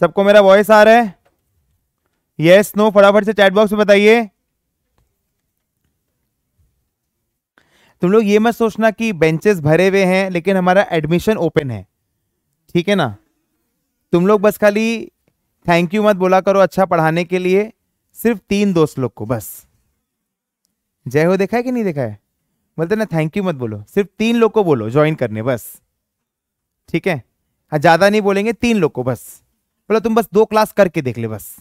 सबको मेरा वॉइस आ रहा है यस नो फटाफट से चैट बॉक्स में बताइए तुम लोग ये मत सोचना कि बेंचेस भरे हुए हैं लेकिन हमारा एडमिशन ओपन है ठीक है ना तुम लोग बस खाली थैंक यू मत बोला करो अच्छा पढ़ाने के लिए सिर्फ तीन दोस्त लोग को बस जय हो देखा है कि नहीं देखा है बोलते ना थैंक यू मत बोलो सिर्फ तीन लोग को बोलो ज्वाइन करने बस ठीक है हाँ ज़्यादा नहीं बोलेंगे तीन लोग को बस बोला तुम बस दो क्लास करके देख ले बस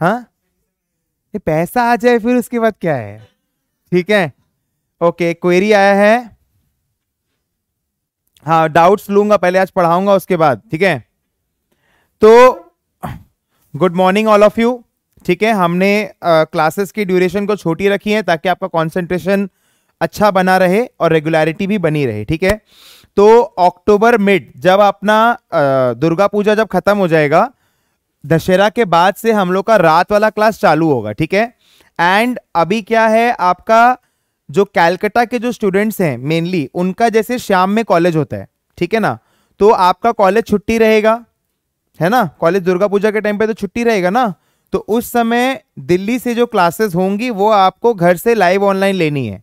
हाँ पैसा आ जाए फिर उसके बाद क्या है ठीक है ओके क्वेरी आया है हाँ डाउट्स लूंगा पहले आज पढ़ाऊंगा उसके बाद ठीक है तो good morning all of you ठीक है हमने क्लासेस की ड्यूरेशन को छोटी रखी है ताकि आपका कंसंट्रेशन अच्छा बना रहे और रेगुलरिटी भी बनी रहे ठीक है तो अक्टूबर मिड जब अपना दुर्गा पूजा जब खत्म हो जाएगा दशहरा के बाद से हम लोग का रात वाला क्लास चालू होगा ठीक है एंड अभी क्या है आपका जो कैलकटा के जो स्टूडेंट्स हैं मेनली उनका जैसे शाम में कॉलेज होता है ठीक है ना तो आपका कॉलेज छुट्टी रहेगा है ना कॉलेज दुर्गा पूजा के टाइम पे तो छुट्टी रहेगा ना तो उस समय दिल्ली से जो क्लासेस होंगी वो आपको घर से लाइव ऑनलाइन लेनी है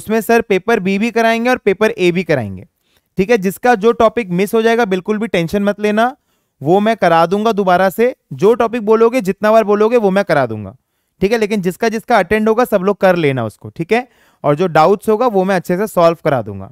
उसमें सर पेपर बी भी कराएंगे और पेपर ए भी कराएंगे ठीक है जिसका जो टॉपिक मिस हो जाएगा बिल्कुल भी टेंशन मत लेना वो मैं करा दूंगा दोबारा से जो टॉपिक बोलोगे जितना बार बोलोगे वो मैं करा दूंगा ठीक है लेकिन जिसका जिसका अटेंड होगा सब लोग कर लेना उसको ठीक है और जो डाउट्स होगा वो मैं अच्छे से सॉल्व करा दूंगा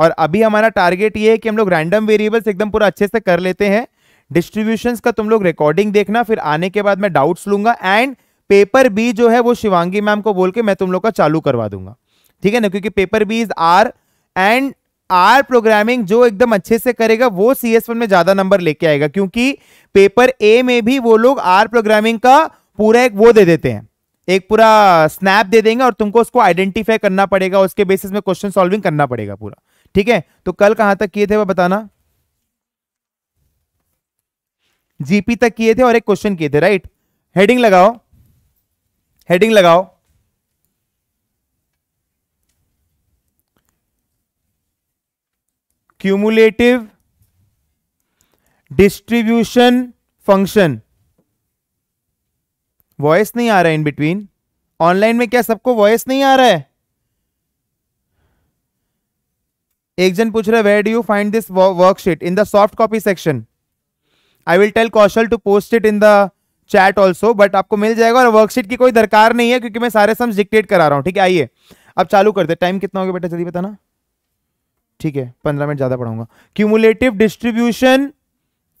और अभी हमारा टारगेट ये है कि हम लोग रैंडम वेरिएबल्स एकदम पूरा अच्छे से कर लेते हैं डिस्ट्रीब्यूशन का तुम लोग रिकॉर्डिंग देखना फिर आने के बाद मैं डाउट्स लूंगा एंड पेपर बी जो है वो शिवांगी मैम को बोल के मैं तुम लोग का चालू करवा दूंगा ठीक है ना क्योंकि paper B is R and R programming जो एकदम अच्छे से करेगा वो सी एस वन में ज्यादा नंबर लेके आएगा क्योंकि पेपर ए में भी वो लोग आर प्रोग्रामिंग का पूरा एक वो दे देते हैं एक पूरा स्नैप दे देंगे और तुमको उसको आइडेंटिफाई करना पड़ेगा उसके बेसिस में क्वेश्चन सॉल्विंग करना पड़ेगा पूरा ठीक है तो कल कहां तक किए थे वह बताना जीपी तक किए थे और एक क्वेश्चन किए थे राइट हेडिंग लगाओ हेडिंग लगाओ क्यूमुलेटिव डिस्ट्रीब्यूशन फंक्शन वॉइस नहीं आ रहा है इन बिटवीन ऑनलाइन में क्या सबको वॉइस नहीं आ रहा है एक जन पूछ रहा है do you find this worksheet in the soft copy section I will tell Kaushal to post it in the chat also but आपको मिल जाएगा और वर्कशीट की कोई दरकार नहीं है क्योंकि मैं सारे सम्स डिक्टेट करा रहा हूं ठीक है आइए अब चालू करते टाइम कितना हो गया बेटा जल्दी बताना ठीक है पंद्रह मिनट ज्यादा पढ़ाऊंगा cumulative distribution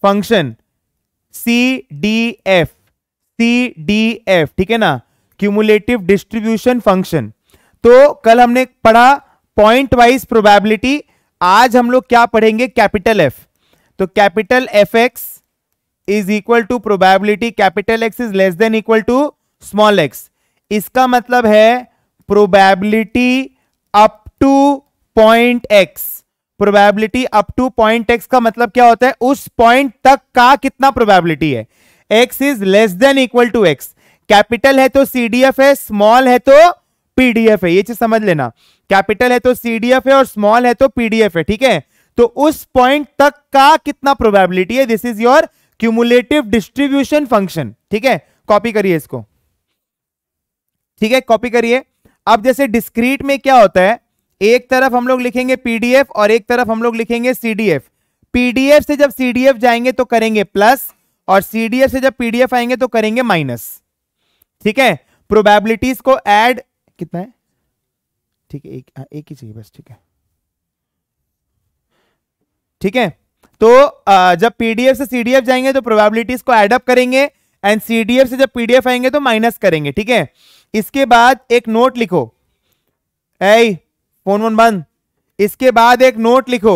function C D F C D F ठीक है ना क्यूमुलेटिव डिस्ट्रीब्यूशन फंक्शन तो कल हमने पढ़ा पॉइंट वाइज प्रोबेबिलिटी आज हम लोग क्या पढ़ेंगे कैपिटल एफ तो capital F x is equal to probability capital x is less than equal to small X इसका मतलब है probability up to point X probability up to point X का मतलब क्या होता है उस पॉइंट तक का कितना प्रोबेबिलिटी है X is less than equal to X capital है तो सीडीएफ है स्मॉल है तो पीडीएफ है ये चीज समझ लेना कैपिटल है तो सीडीएफ है और स्मॉल है तो पीडीएफ है ठीक है तो उस पॉइंट तक का कितना प्रोबेबिलिटी है this is your cumulative distribution function ठीक है कॉपी करिए इसको ठीक है कॉपी करिए अब जैसे डिस्क्रीट में क्या होता है एक तरफ हम लोग लिखेंगे पीडीएफ और एक तरफ हम लोग लिखेंगे सीडीएफ पीडीएफ से जब सीडीएफ जाएंगे तो करेंगे प्लस और सीडीएफ से जब पीडीएफ आएंगे तो करेंगे माइनस ठीक है प्रोबेबिलिटीज को ऐड कितना है ठीक है एक हाँ, एक ही चाहिए बस ठीक है ठीक है तो जब पीडीएफ से सीडीएफ जाएंगे तो प्रोबेबिलिटीज को एडअप करेंगे एंड सीडीएफ से जब पीडीएफ आएंगे तो माइनस करेंगे ठीक है इसके बाद एक नोट लिखो ऐ फोन वोन बंद इसके बाद एक नोट लिखो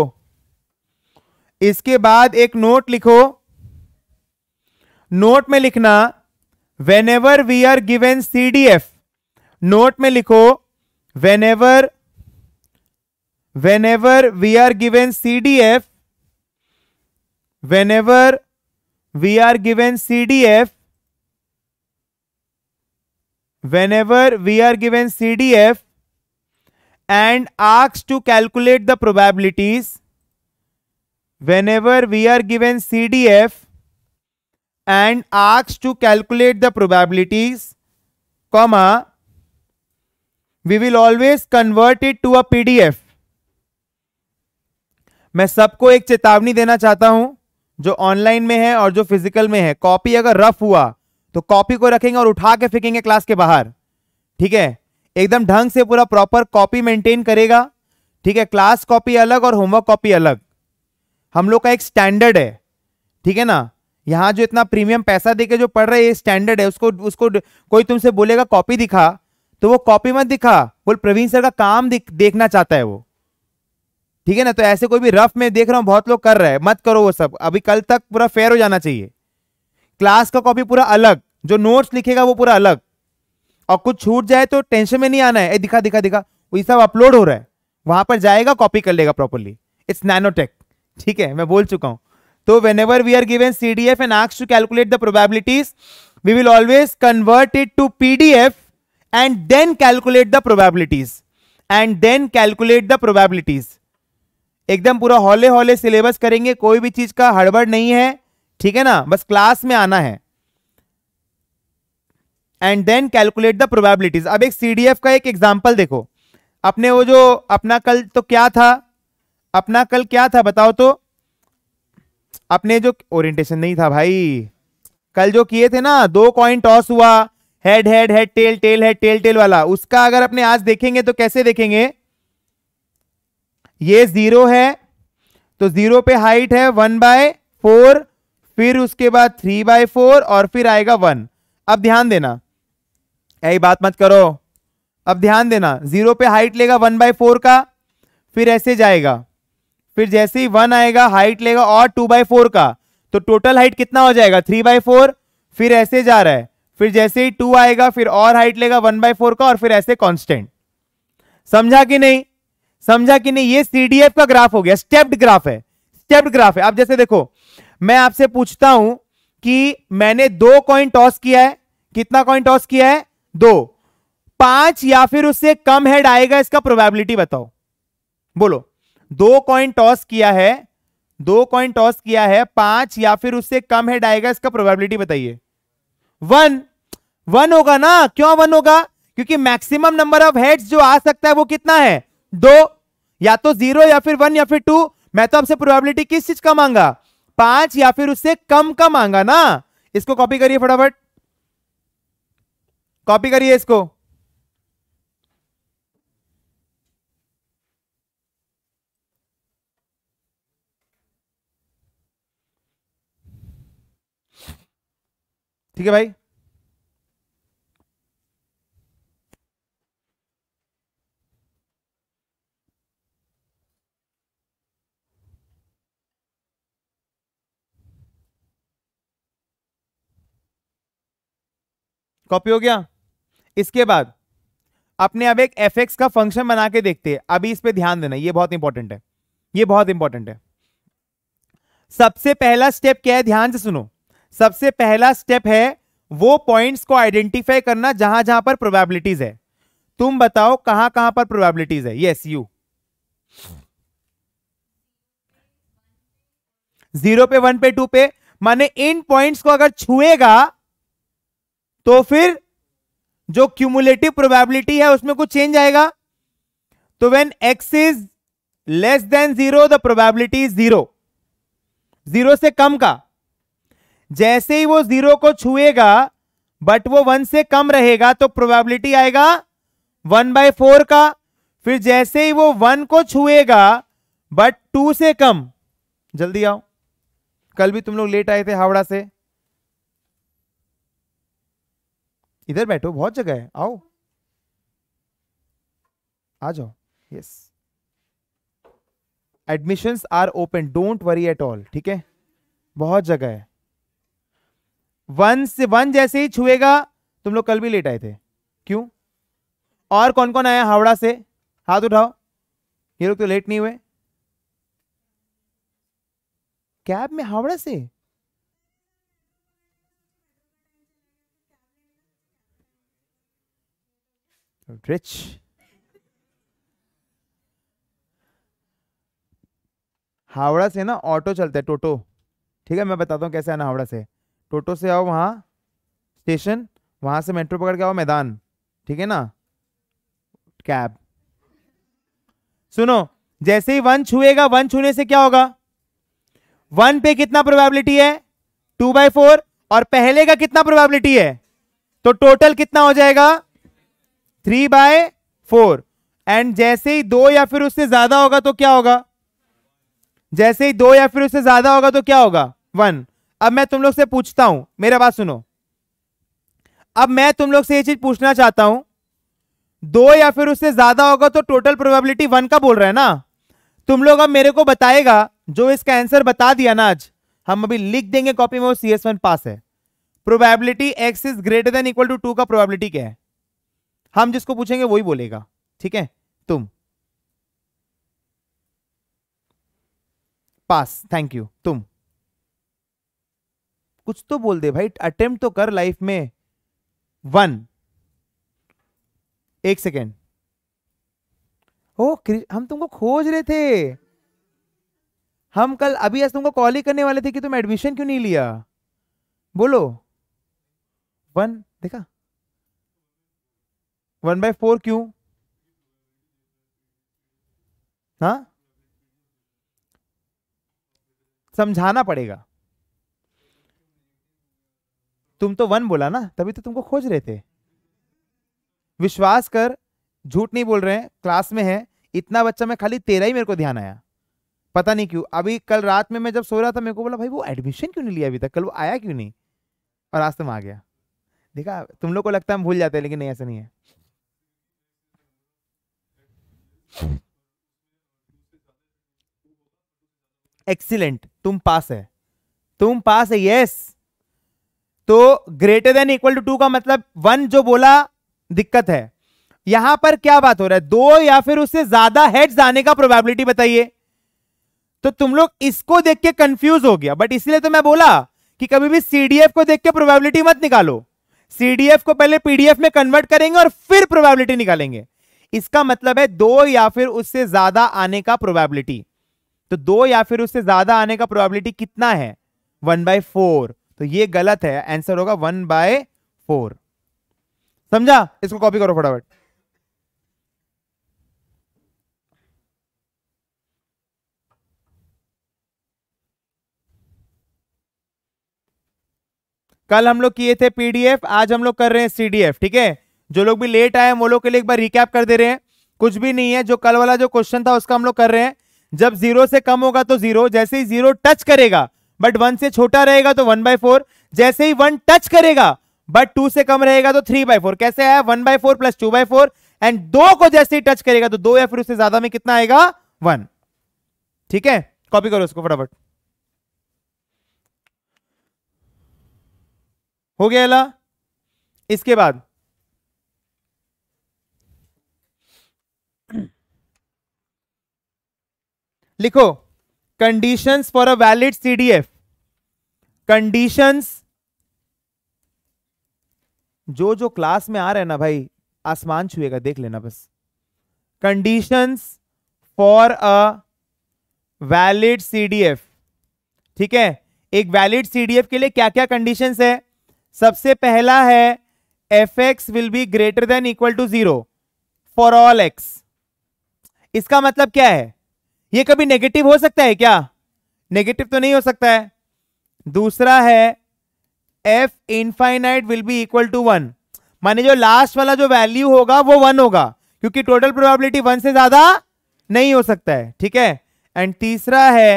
इसके बाद एक नोट लिखो नोट में लिखना whenever we are given C D F note में लिखो whenever whenever we are given C D F whenever we are given C D F we are given C D F and asked to calculate the probabilities whenever we are given CDF and asked to calculate the probabilities comma we will always convert it to a PDF मैं सबको एक चेतावनी देना चाहता हूं जो online में है और जो फिजिकल में है कॉपी अगर रफ हुआ तो कॉपी को रखेंगे और उठा के फेंकेंगे क्लास के बाहर ठीक है एकदम ढंग से पूरा प्रॉपर कॉपी मेंटेन करेगा ठीक है क्लास कॉपी अलग और होमवर्क कॉपी अलग हम लोग का एक स्टैंडर्ड है ठीक है ना यहाँ जो इतना प्रीमियम पैसा देके जो पढ़ रहे हैं ये स्टैंडर्ड है उसको उसको कोई तुमसे बोलेगा कॉपी दिखा तो वो कॉपी मत दिखा बोल प्रवीण सर का काम देखना चाहता है वो ठीक है ना तो ऐसे कोई भी रफ में देख रहा हूँ बहुत लोग कर रहे हैं मत करो वो सब अभी कल तक पूरा फेयर हो जाना चाहिए क्लास का कॉपी पूरा अलग जो नोट्स लिखेगा वो पूरा अलग और कुछ छूट जाए तो टेंशन में नहीं आना है ए, दिखा दिखा दिखा वही सब अपलोड हो रहा है वहां पर जाएगा कॉपी कर लेगा प्रॉपरली इट्स नैनोटेक ठीक है मैं बोल चुका हूँ तो whenever we are given C D F and आक्स to calculate the probabilities we will always convert it to P D F and then calculate the probabilities and then calculate the probabilities एकदम पूरा Hawley Hawley syllabus करेंगे कोई भी चीज का हड़बड़ नहीं है ठीक है ना बस क्लास में आना है and then calculate the probabilities अब एक सी का एक एग्जाम्पल देखो अपने वो जो अपना कल तो क्या था अपना कल क्या था बताओ तो अपने जो ओरिएंटेशन नहीं था भाई कल जो किए थे ना दो कॉइन टॉस हुआ head head head tail tail head tail tail वाला उसका अगर अपने आज देखेंगे तो कैसे देखेंगे ये जीरो है तो जीरो पे हाइट है वन बाय फोर फिर उसके बाद थ्री बाय फोर और फिर आएगा वन अब ध्यान देना यही बात मत करो अब ध्यान देना जीरो पे हाइट लेगा वन बाई फोर का फिर ऐसे जाएगा फिर जैसे ही वन आएगा हाइट लेगा और टू बाई फोर का तो टोटल हाइट कितना हो जाएगा थ्री बाई फोर फिर ऐसे जा रहा है फिर जैसे ही टू आएगा फिर और हाइट लेगा वन बाई फोर का और फिर ऐसे कॉन्स्टेंट समझा कि नहीं समझा कि नहीं ये सी का ग्राफ हो गया स्टेप्ड ग्राफ है स्टेप्ड ग्राफ है आप जैसे देखो मैं आपसे पूछता हूं कि मैंने दो कॉइन टॉस किया है कितना कॉइन टॉस किया है दो पांच या फिर उससे कम हेड आएगा इसका प्रोबेबिलिटी बताओ बोलो दो कॉइन टॉस किया है दो कॉइन टॉस किया है पांच या फिर उससे कम हेड आएगा इसका प्रोबेबिलिटी बताइए वन वन होगा ना क्यों वन होगा क्योंकि मैक्सिमम नंबर ऑफ हेड्स जो आ सकता है वो कितना है दो या तो जीरो या फिर वन या फिर टू मैं तो आपसे प्रोबेबिलिटी किस चीज का मांगा पांच या फिर उससे कम का मांगा ना इसको कॉपी करिए फटाफट कॉपी करिए इसको ठीक है भाई कॉपी हो गया इसके बाद अपने अब एक एफ एक्स का फंक्शन बना के देखते हैं अभी इस पर ध्यान देना ये बहुत इंपॉर्टेंट है ये बहुत इंपॉर्टेंट है सबसे पहला स्टेप क्या है ध्यान से सुनो सबसे पहला स्टेप है वो पॉइंट्स को आइडेंटिफाई करना जहां जहां पर प्रोबेबिलिटीज है तुम बताओ कहां कहां पर प्रोबेबिलिटीज है यस यू जीरो पे वन पे टू पे माने इन पॉइंट्स को अगर छुएगा तो फिर जो क्यूमुलेटिव प्रोबेबिलिटी है उसमें कुछ चेंज आएगा तो when X is less than zero the probability is zero zero से कम का जैसे ही वो जीरो को छुएगा बट वो वन से कम रहेगा तो प्रोबेबिलिटी आएगा वन बाय फोर का फिर जैसे ही वो वन को छुएगा बट टू से कम जल्दी आओ कल भी तुम लोग लेट आए थे हावड़ा से इधर बैठो बहुत जगह है आओ आ जाओ yes admissions are open don't worry at all ठीक है बहुत जगह है वन से वन जैसे ही छुएगा तुम लोग कल भी लेट आए थे क्यों और कौन कौन आया हावड़ा से हाथ उठाओ ये लोग तो लेट नहीं हुए कैब में हावड़ा से rich. हावड़ा से ना ऑटो चलता है टोटो ठीक है मैं बताता हूँ कैसे आना हावड़ा से टोटो से आओ वहाँ स्टेशन वहाँ से मेट्रो पकड़ के आओ मैदान ठीक है ना कैब सुनो जैसे ही वन छुएगा वन छूने से क्या होगा वन पे कितना प्रोबेबिलिटी है टू बाई फोर और पहले का कितना प्रोबेबिलिटी है तो टोटल कितना हो जाएगा थ्री बाय फोर एंड जैसे ही दो या फिर उससे ज्यादा होगा तो क्या होगा जैसे ही दो या फिर उससे ज्यादा होगा तो क्या होगा वन अब मैं तुम लोग से पूछता हूं मेरा बात सुनो अब मैं तुम लोग से ये चीज पूछना चाहता हूं दो या फिर उससे ज्यादा होगा तो टोटल प्रोबेबिलिटी वन का बोल रहे हैं ना तुम लोग अब मेरे को बताएगा जो इसका आंसर बता दिया ना आज हम अभी लिख देंगे कॉपी में वो सी एस वन पास है probability x is greater than equal to two का प्रोबेबिलिटी क्या है हम जिसको पूछेंगे वही बोलेगा ठीक है तुम पास थैंक यू तुम कुछ तो बोल दे भाई अटेम्प्ट तो कर लाइफ में वन एक सेकेंड ओ हम तुमको खोज रहे थे हम कल अभी आज तुमको कॉल ही करने वाले थे कि तुम एडमिशन क्यों नहीं लिया बोलो वन देखा वन बाय फोर क्यों हाँ समझाना पड़ेगा तुम तो वन बोला ना तभी तो तुमको खोज रहे थे विश्वास कर झूठ नहीं बोल रहे हैं क्लास में है इतना बच्चा मैं खाली तेरा ही मेरे को ध्यान आया पता नहीं क्यों अभी कल रात में मैं जब सो रहा था मेरे को बोला भाई वो एडमिशन क्यों नहीं लिया अभी तक कल वो आया क्यों नहीं और आज तुम आ गया देखा तुम लोग को लगता है हम भूल जाते हैं लेकिन नहीं ऐसा नहीं है एक्सीलेंट तुम पास है तुम पास है यस तो greater than equal to two का मतलब वन जो बोला दिक्कत है यहां पर क्या बात हो रहा है दो या फिर उससे ज्यादा हेड्स आने का प्रोबेबिलिटी बताइए तो तुम लोग इसको देख के कंफ्यूज हो गया बट इसलिए तो मैं बोला कि कभी भी सीडीएफ को देख के प्रोबेबिलिटी मत निकालो सीडीएफ को पहले पीडीएफ में कन्वर्ट करेंगे और फिर प्रोबेबिलिटी निकालेंगे इसका मतलब है दो या फिर उससे ज्यादा आने का प्रोबेबिलिटी तो दो या फिर उससे ज्यादा आने का प्रोबेबिलिटी कितना है वन बाय फोर तो ये गलत है आंसर होगा वन बाय फोर समझा इसको कॉपी करो फटाफट कल हम लोग किए थे पीडीएफ आज हम लोग कर रहे हैं सीडीएफ ठीक है जो लोग भी लेट आए हैं वो लोग के लिए एक बार रिकैप कर दे रहे हैं कुछ भी नहीं है जो कल वाला जो क्वेश्चन था उसका हम लोग कर रहे हैं जब जीरो से कम होगा तो जीरो जैसे ही जीरो टच करेगा बट वन से छोटा रहेगा तो वन बाई फोर जैसे ही वन टच करेगा बट टू से कम रहेगा तो थ्री बाय फोर कैसे आया one by four plus two by four and दो को जैसे ही टच करेगा तो दो या फिर उससे ज्यादा में कितना आएगा वन ठीक है कॉपी करो उसको फटाफट हो गया अला इसके बाद लिखो conditions for a valid CDF conditions जो जो क्लास में आ रहे हैं ना भाई आसमान छुएगा देख लेना बस conditions for a valid CDF ठीक है एक वैलिड सीडीएफ के लिए क्या क्या कंडीशन है सबसे पहला है F X will be greater than equal to zero for all X इसका मतलब क्या है ये कभी नेगेटिव हो सकता है क्या नेगेटिव तो नहीं हो सकता है दूसरा है F infinite will be equal to one माने जो लास्ट वाला जो वैल्यू होगा वो वन होगा क्योंकि टोटल प्रोबेबिलिटी वन से ज्यादा नहीं हो सकता है ठीक है एंड तीसरा है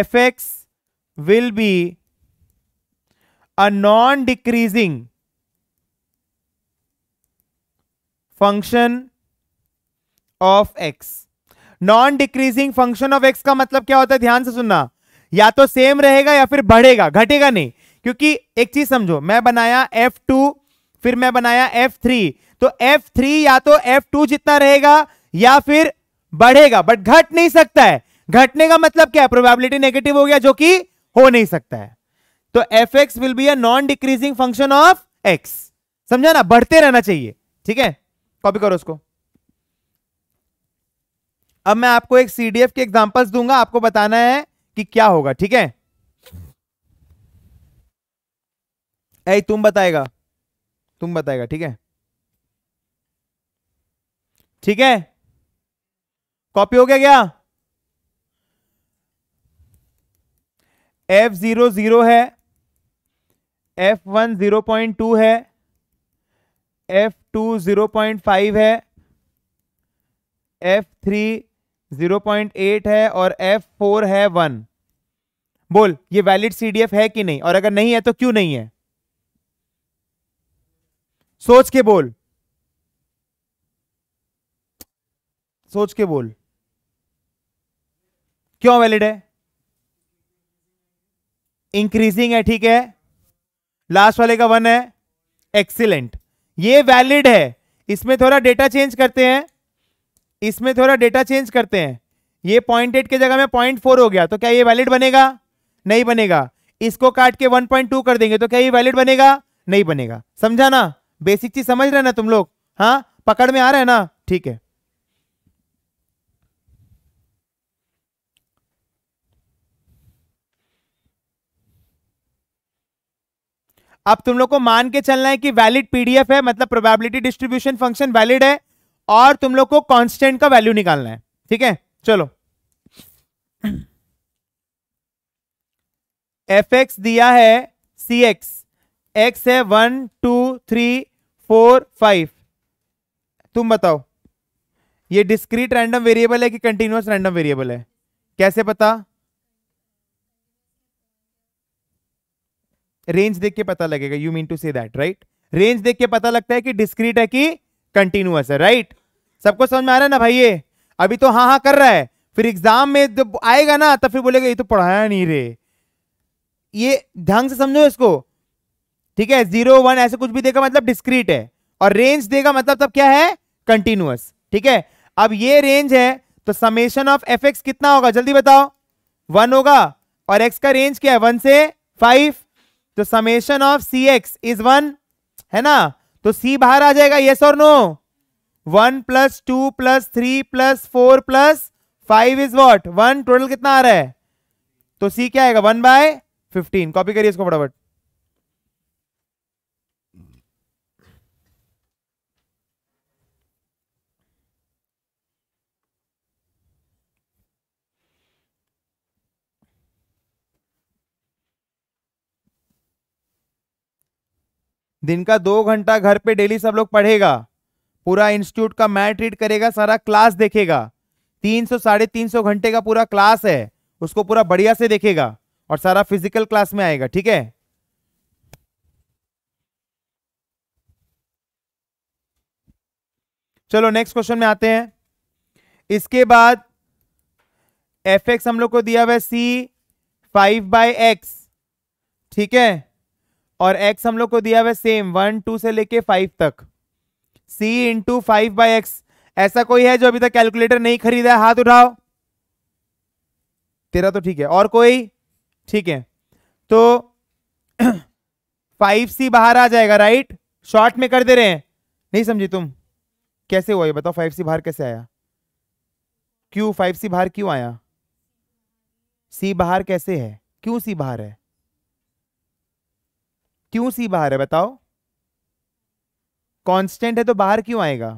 F X will be a non decreasing function of X non decreasing function of X का मतलब क्या होता है ध्यान से सुनना या तो सेम रहेगा या फिर बढ़ेगा घटेगा नहीं क्योंकि एक चीज समझो मैं बनाया एफ टू फिर मैं बनाया एफ थ्री तो एफ थ्री या तो एफ टू जितना रहेगा या फिर बढ़ेगा बट घट नहीं सकता है घटने का मतलब क्या है प्रोबेबिलिटी नेगेटिव हो गया जो कि हो नहीं सकता है तो F X will be a non decreasing function of X समझा ना बढ़ते रहना चाहिए ठीक है कॉपी करो उसको अब मैं आपको एक सीडीएफ के एग्जांपल्स दूंगा आपको बताना है कि क्या होगा ठीक है ऐ तुम बताएगा तुम बताएगा ठीक है ठीक है कॉपी हो गया क्या एफ जीरो जीरो है F one zero point two है F two zero point five है एफ थ्री 0.8 है और F4 है 1 बोल ये वैलिड सीडीएफ है कि नहीं और अगर नहीं है तो क्यों नहीं है सोच के बोल सोच के बोल क्यों वैलिड है इंक्रीजिंग है ठीक है लास्ट वाले का वन है एक्सीलेंट ये वैलिड है इसमें थोड़ा डेटा चेंज करते हैं इसमें थोड़ा डेटा चेंज करते हैं ये पॉइंट एट के जगह में पॉइंट फोर हो गया तो क्या ये वैलिड बनेगा नहीं बनेगा इसको काट के वन पॉइंट टू कर देंगे तो क्या ये वैलिड बनेगा नहीं बनेगा समझा ना बेसिक चीज समझ रहे ना तुम लोग हाँ पकड़ में आ रहा है ना ठीक है अब तुम लोग को मान के चलना है कि वैलिड पीडीएफ है मतलब प्रोबेबिलिटी डिस्ट्रीब्यूशन फंक्शन वैलिड है और तुम लोग को कांस्टेंट का वैल्यू निकालना है ठीक है चलो एफ एक्स दिया है सी एक्स एक्स है one two three four five तुम बताओ ये डिस्क्रीट रैंडम वेरिएबल है कि कंटिन्यूस रैंडम वेरिएबल है कैसे पता रेंज देख के पता लगेगा you mean to say that right range देख के पता लगता है कि डिस्क्रीट है कि कंटिन्यूस है राइट सबको समझ में आ रहा है ना भाई ये अभी तो हाँ हाँ कर रहा है फिर एग्जाम में जब आएगा ना तो फिर बोलेगा ये तो पढ़ाया नहीं रे ये ढंग से समझो इसको ठीक है जीरो वन ऐसे कुछ भी देगा मतलब डिस्क्रीट है और रेंज देगा मतलब तब क्या है कंटिन्यूस ठीक है अब ये रेंज है तो समेशन ऑफ एफ एक्स कितना होगा जल्दी बताओ वन होगा और एक्स का रेंज क्या है वन से फाइव तो summation of C X is one है ना तो सी बाहर आ जाएगा येस और no one plus two plus three plus four plus five is what one total कितना आ रहा है तो सी क्या आएगा वन बाय फिफ्टीन कॉपी करिए इसको फटाफट दिन का दो घंटा घर पे डेली सब लोग पढ़ेगा पूरा इंस्टीट्यूट का मैट रीड करेगा सारा क्लास देखेगा तीन सौ साढ़े तीन सौ घंटे का पूरा क्लास है उसको पूरा बढ़िया से देखेगा और सारा फिजिकल क्लास में आएगा ठीक है चलो नेक्स्ट क्वेश्चन में आते हैं इसके बाद एफ एक्स हम लोग को दिया हुआ है सी फाइव बाई एक्स ठीक है और एक्स हम लोग को दिया हुआ है सेम वन टू से लेके फाइव तक C into five by X ऐसा कोई है जो अभी तक कैलकुलेटर नहीं खरीदा हाथ उठाओ तेरा तो ठीक है और कोई ठीक है तो फाइव सी बाहर आ जाएगा राइट शॉर्ट में कर दे रहे हैं नहीं समझी तुम कैसे हुआ ये बताओ फाइव सी बाहर कैसे आया क्यों फाइव सी बाहर क्यों आया सी बाहर कैसे है क्यों सी बाहर है क्यों सी बाहर है बताओ कांस्टेंट है तो बाहर क्यों आएगा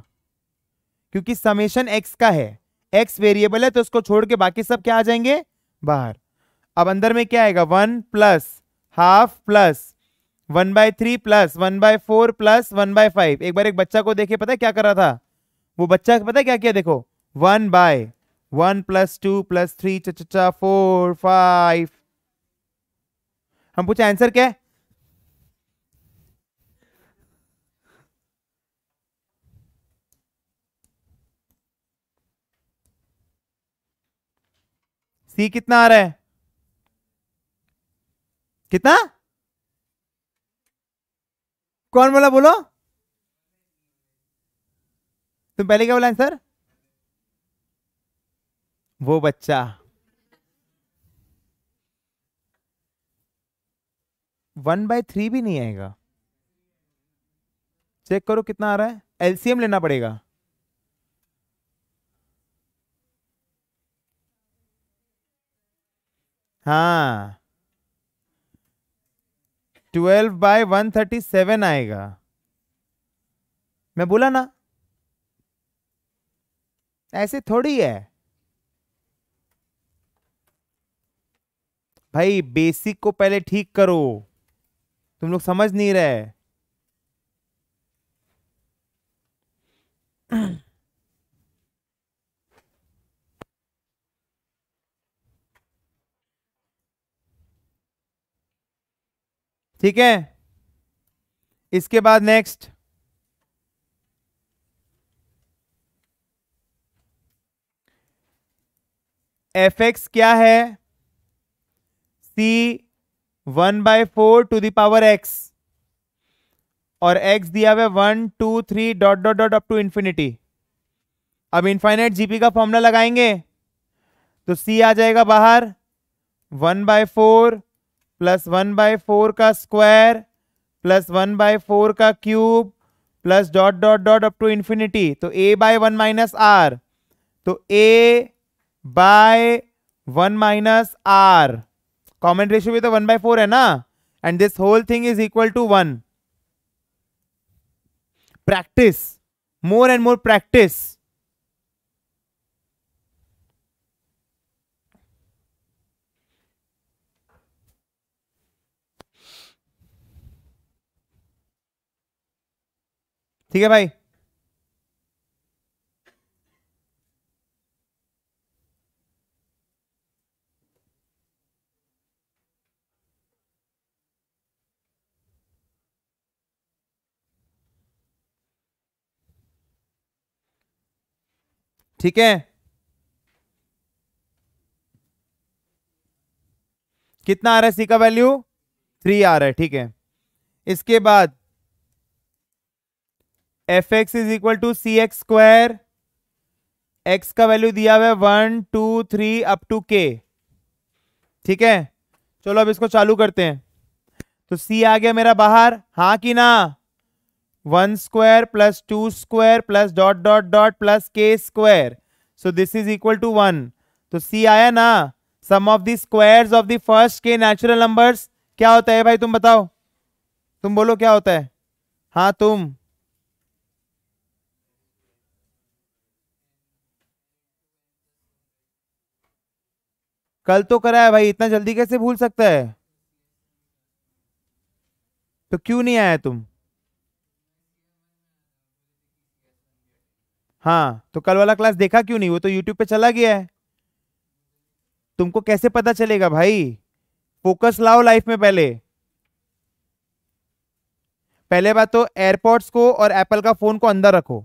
क्योंकि समेशन एक्स का है एक्स वेरिएबल है तो उसको छोड़ के बाकी सब क्या आ जाएंगे बाहर अब अंदर में क्या आएगा one plus half plus one by three plus one by four plus one by five एक बार एक बच्चा को देखे पता है क्या कर रहा था वो बच्चा पता है क्या किया देखो one by one plus two plus three चा फोर फाइव हम पूछे आंसर क्या है सी कितना आ रहा है कितना कौन बोला बोलो तुम पहले क्या बोला आंसर वो बच्चा वन बाय थ्री भी नहीं आएगा चेक करो कितना आ रहा है एलसीएम लेना पड़ेगा हाँ twelve by one thirty seven आएगा मैं बोला ना ऐसे थोड़ी है भाई बेसिक को पहले ठीक करो तुम लोग समझ नहीं रहे ठीक है इसके बाद नेक्स्ट एफ एक्स क्या है C one by four to the power X और एक्स दिया हुआ one two three dot dot dot up to infinity अब इंफाइनाइट जीपी का फॉर्मूला लगाएंगे तो सी आ जाएगा बाहर one by four plus one by four का square plus one by four का cube plus dot dot dot up to infinity तो A by one minus R तो A by one minus R common ratio भी तो one by four है ना and this whole thing is equal to one practice more and more practice ठीक है भाई ठीक है कितना आ रहा है सी का वैल्यू थ्री आ रहा है ठीक है इसके बाद F x is equal to C X square X का वैल्यू दिया हुआ है one two three up to K ठीक है चलो अब इसको चालू करते हैं तो सी आ गया मेरा बाहर हाँ कि ना one square plus two square plus dot dot dot plus K square so this is equal to one तो सी आया ना sum of the squares of the first K natural numbers क्या होता है भाई तुम बताओ तुम बोलो क्या होता है हाँ तुम कल तो कराया भाई इतना जल्दी कैसे भूल सकता है तो क्यों नहीं आया तुम हाँ तो कल वाला क्लास देखा क्यों नहीं वो तो यूट्यूब पे चला गया है तुमको कैसे पता चलेगा भाई फोकस लाओ लाइफ में पहले पहले बात तो एयरपोर्ट्स को और एप्पल का फोन को अंदर रखो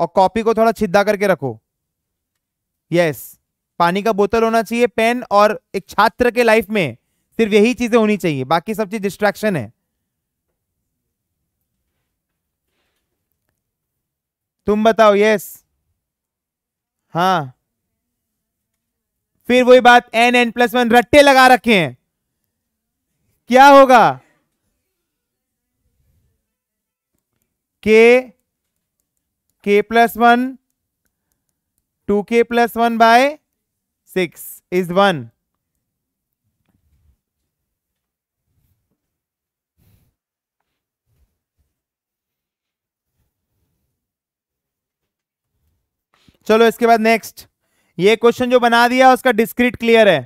और कॉपी को थोड़ा छिद्दा करके रखो यस पानी का बोतल होना चाहिए पेन और एक छात्र के लाइफ में सिर्फ यही चीजें होनी चाहिए बाकी सब चीज डिस्ट्रैक्शन है तुम बताओ यस हाँ फिर वही बात एन एन प्लस वन रट्टे लगा रखे हैं क्या होगा K K plus one two K plus one by six is one चलो इसके बाद नेक्स्ट ये क्वेश्चन जो बना दिया उसका डिस्क्रिट क्लियर है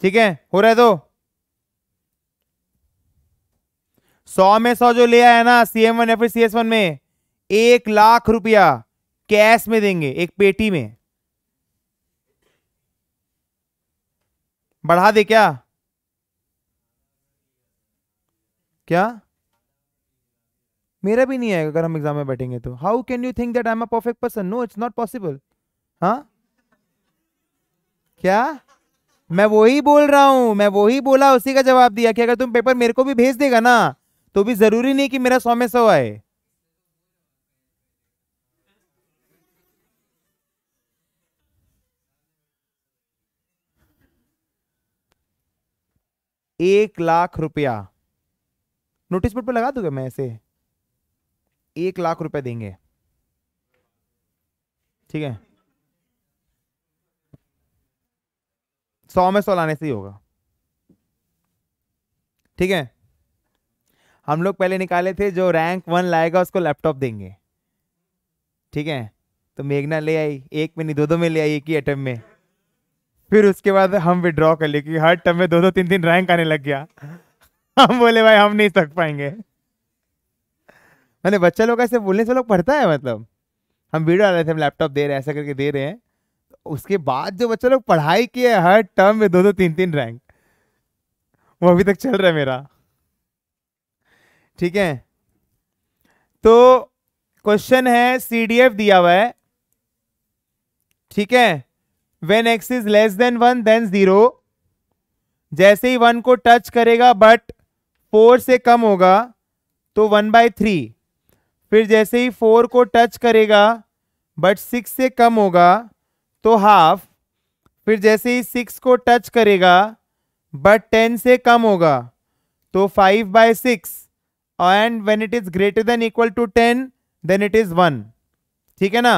ठीक है हो रहा है तो सौ में सौ जो लिया है ना सी एम वन या फिर सी एस वन में एक लाख रुपया कैश में देंगे एक पेटी में बढ़ा दे क्या क्या मेरा भी नहीं आएगा अगर हम एग्जाम में बैठेंगे तो how can you think that I am a perfect person no it's not possible हाँ क्या मैं वही बोल रहा हूं मैं वही बोला उसी का जवाब दिया कि अगर तुम पेपर मेरे को भी भेज देगा ना तो भी जरूरी नहीं कि मेरा सौ में सौ आए एक लाख रुपया नोटिस बोर्ड पर लगा दूंगा मैं ऐसे एक लाख रुपया देंगे ठीक है सौ में सौ लाने से ही होगा ठीक है हम लोग पहले निकाले थे जो रैंक वन लाएगा उसको लैपटॉप देंगे ठीक है तो मेघना ले आई एक में नहीं दो दो में ले आई एक ही अटैम्प में फिर उसके बाद हम विड्रॉ कर लिए क्योंकि हर टर्म में दो दो तीन तीन रैंक आने लग गया हम बोले भाई हम नहीं सक पाएंगे मैंने बच्चा लोग ऐसे बोलने से लोग पढ़ता है मतलब हम वीडियो आ रहे थे हम लैपटॉप दे रहे हैं ऐसा करके दे रहे हैं उसके बाद जो बच्चा लोग पढ़ाई किए हर टर्म में दो दो तीन तीन रैंक वो अभी तक चल रहा है मेरा ठीक है तो क्वेश्चन है सीडीएफ दिया हुआ है ठीक है when X is less than one then zero जैसे ही वन को टच करेगा बट फोर से कम होगा तो वन बाय थ्री फिर जैसे ही फोर को टच करेगा बट सिक्स से कम होगा तो हाफ फिर जैसे ही सिक्स को टच करेगा बट टेन से कम होगा तो five by six and when it is greater than equal to ten then it is one ठीक है ना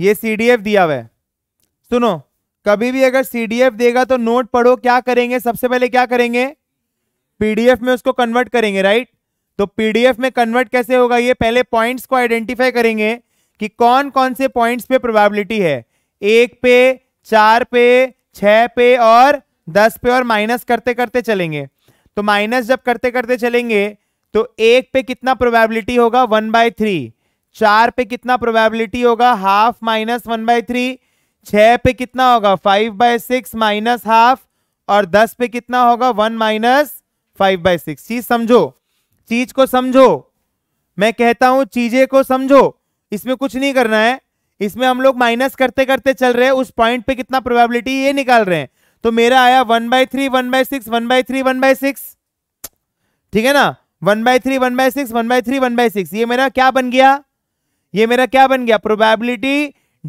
ये सीडीएफ दिया हुआ है सुनो कभी भी अगर सीडीएफ देगा तो नोट पढ़ो क्या करेंगे सबसे पहले क्या करेंगे पीडीएफ में उसको कन्वर्ट करेंगे राइट तो पीडीएफ में कन्वर्ट कैसे होगा ये पहले पॉइंट्स को आइडेंटिफाई करेंगे कि कौन कौन से पॉइंट्स पे प्रोबेबिलिटी है एक पे चार पे छः पे और दस पे और माइनस करते करते चलेंगे तो माइनस जब करते करते चलेंगे तो एक पे कितना प्रोबेबिलिटी होगा वन बाय थ्री चार पे कितना प्रोबेबिलिटी होगा half minus one by three छः पे कितना होगा five by six minus half और दस पे कितना होगा one minus five by six चीज समझो चीज को समझो मैं कहता हूं चीजें को समझो इसमें कुछ नहीं करना है इसमें हम लोग माइनस करते करते चल रहे हैं उस पॉइंट पे कितना प्रोबेबिलिटी ये निकाल रहे हैं तो मेरा आया one by three one by six one by three one by six ठीक है ना one by three one by six one by three one by six ये मेरा क्या बन गया ये मेरा क्या बन गया प्रोबेबिलिटी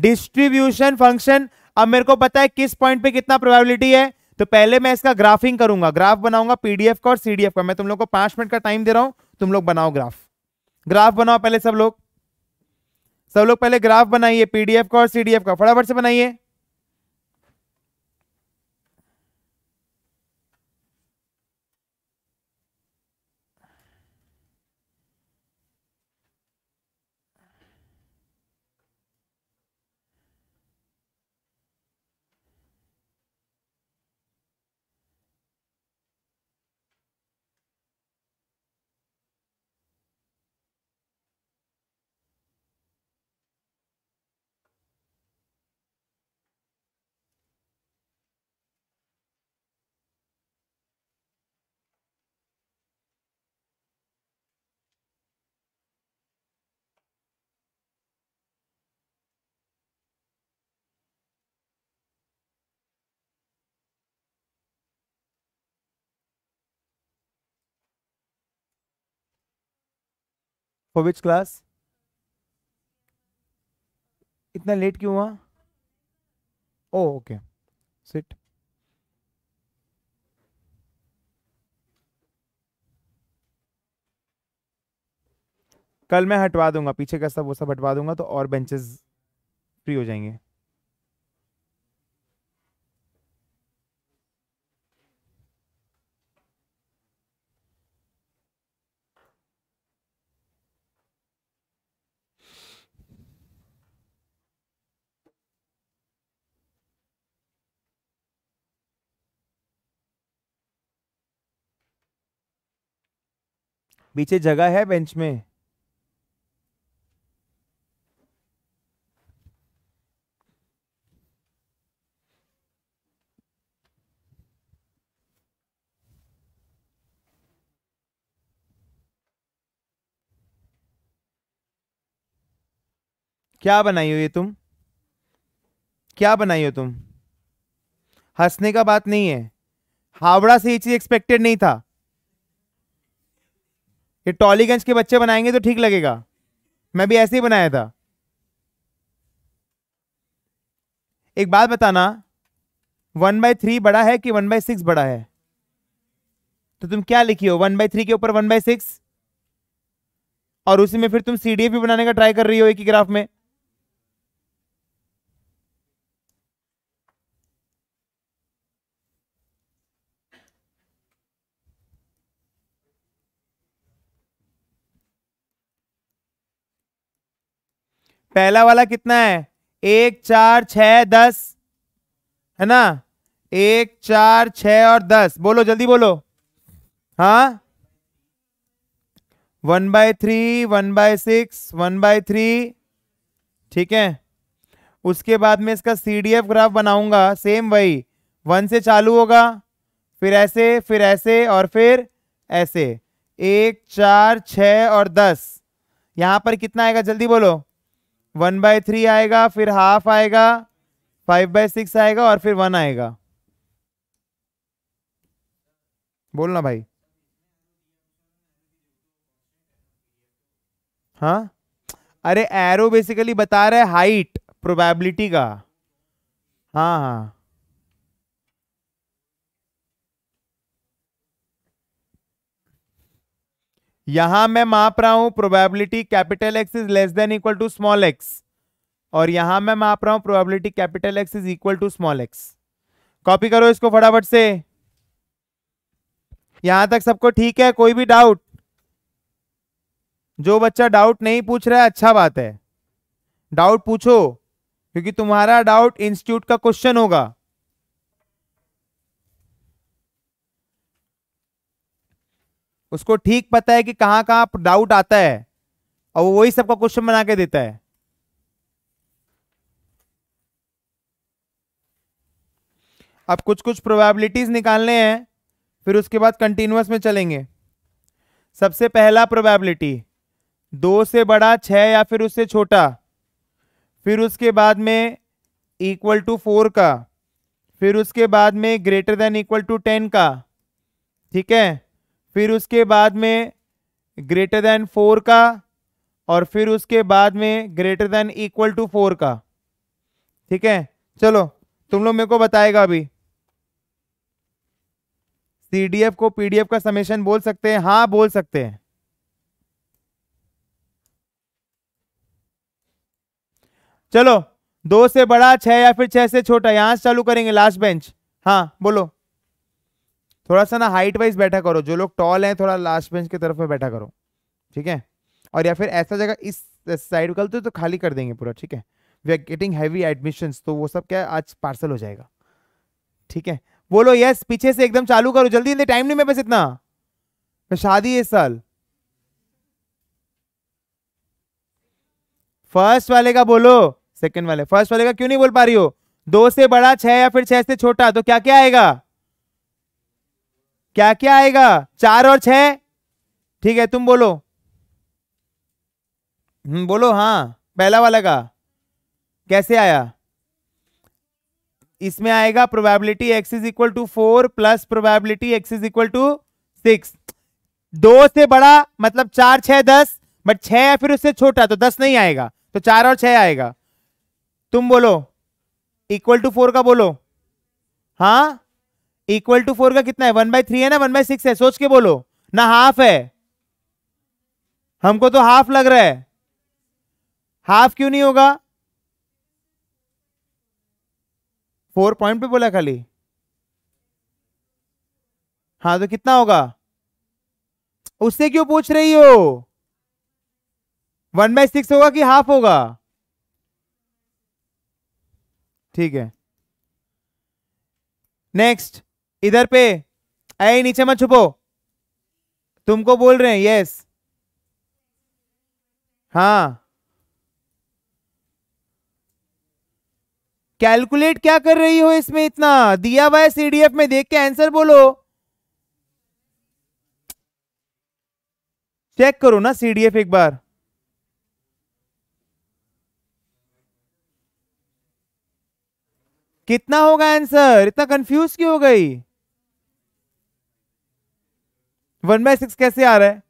डिस्ट्रीब्यूशन फंक्शन अब मेरे को पता है किस पॉइंट पे कितना प्रोबेबिलिटी है तो पहले मैं इसका ग्राफिंग करूंगा ग्राफ बनाऊंगा पीडीएफ का और सीडीएफ का मैं तुम लोग को पांच मिनट का टाइम दे रहा हूं तुम लोग बनाओ ग्राफ ग्राफ बनाओ पहले सब लोग सब लोग पहले ग्राफ बनाइए पीडीएफ का और सीडीएफ का फटाफट से बनाइए फॉर विच क्लास इतना लेट क्यों हुआ ओ ओके सिट कल मैं हटवा दूंगा पीछे का सब वो सब हटवा दूंगा तो और बेंचेस फ्री हो जाएंगे पीछे जगह है बेंच में क्या बनाई हो ये तुम क्या बनाई हो तुम हंसने का बात नहीं है हावड़ा से ये चीज एक्सपेक्टेड नहीं था ये टॉलीगंज के बच्चे बनाएंगे तो ठीक लगेगा मैं भी ऐसे ही बनाया था एक बात बताना वन बाय थ्री बड़ा है कि वन बाय सिक्स बड़ा है तो तुम क्या लिखी हो वन बाय थ्री के ऊपर वन बाय सिक्स और उसी में फिर तुम सी डी एफ भी बनाने का ट्राई कर रही हो एक ही ग्राफ में पहला वाला कितना है एक चार छ दस है ना एक चार छ और दस बोलो जल्दी बोलो हाँ one by three one by six one by three ठीक है उसके बाद में इसका सी डी एफ ग्राफ बनाऊंगा सेम वही वन से चालू होगा फिर ऐसे फिर ऐसे और फिर ऐसे एक चार छ और दस यहाँ पर कितना आएगा जल्दी बोलो वन बाय थ्री आएगा फिर हाफ आएगा फाइव बाय सिक्स आएगा और फिर वन आएगा बोलना भाई हाँ अरे एरो बेसिकली बता रहा है हाइट प्रोबेबिलिटी का हाँ हाँ यहां मैं माप रहा हूं probability capital x is less than equal to small X और यहां मैं माप रहा हूं probability capital x is equal to small X copy करो इसको फटाफट से यहां तक सबको ठीक है कोई भी डाउट जो बच्चा डाउट नहीं पूछ रहा है अच्छा बात है डाउट पूछो क्योंकि तुम्हारा डाउट इंस्टीट्यूट का क्वेश्चन होगा उसको ठीक पता है कि कहाँ कहाँ डाउट आता है और वो वही सबका क्वेश्चन बना के देता है अब कुछ कुछ प्रोबेबिलिटीज निकालने हैं फिर उसके बाद कंटिन्यूस में चलेंगे सबसे पहला प्रोबेबिलिटी दो से बड़ा छः या फिर उससे छोटा फिर उसके बाद में इक्वल टू फोर का फिर उसके बाद में greater than equal to ten का ठीक है फिर उसके बाद में ग्रेटर देन फोर का और फिर उसके बाद में greater than equal to four का ठीक है चलो तुम लोग मेरे को बताएगा अभी सीडीएफ को पीडीएफ का समेशन बोल सकते हैं हाँ बोल सकते हैं चलो दो से बड़ा छह या फिर छह से छोटा यहां से चालू करेंगे लास्ट बेंच हाँ बोलो थोड़ा सा ना हाइट वाइज बैठा करो जो लोग टॉल हैं थोड़ा लास्ट बेंच की तरफ में बैठा करो ठीक है और या फिर ऐसा जगह इस साइड कर तो खाली कर देंगे पूरा ठीक है we are getting heavy admission तो वो सब क्या आज पार्सल हो जाएगा ठीक है बोलो यस पीछे से एकदम चालू करो जल्दी जल्दी टाइम नहीं मेरे पास इतना मैं शादी है इस साल फर्स्ट वाले का बोलो सेकंड वाले फर्स्ट वाले का क्यों नहीं बोल पा रही हो दो से बड़ा छह या फिर छह से छोटा तो क्या क्या आएगा क्या क्या आएगा चार और छ ठीक है तुम बोलो हम्म, बोलो हाँ पहला वाला का कैसे आया इसमें आएगा probability x is equal to four plus probability x is equal to six दो से बड़ा मतलब चार छह दस बट छह या फिर उससे छोटा तो दस नहीं आएगा तो चार और छह आएगा तुम बोलो इक्वल टू फोर का बोलो हाँ इक्वल टू फोर का कितना है वन बाई थ्री है ना वन बाई सिक्स है सोच के बोलो ना हाफ है हमको तो हाफ लग रहा है हाफ क्यों नहीं होगा फोर पॉइंट पे बोला खाली हाँ तो कितना होगा उससे क्यों पूछ रही हो वन बाय सिक्स होगा कि हाफ होगा ठीक है नेक्स्ट इधर पे आए नीचे मत छुपो तुमको बोल रहे हैं यस हाँ कैलकुलेट क्या कर रही हो इसमें इतना दिया हुआ है सीडीएफ में देख के आंसर बोलो चेक करो ना सीडीएफ एक बार कितना होगा आंसर इतना कंफ्यूज क्यों हो गई वन बाय सिक्स कैसे आ रहा है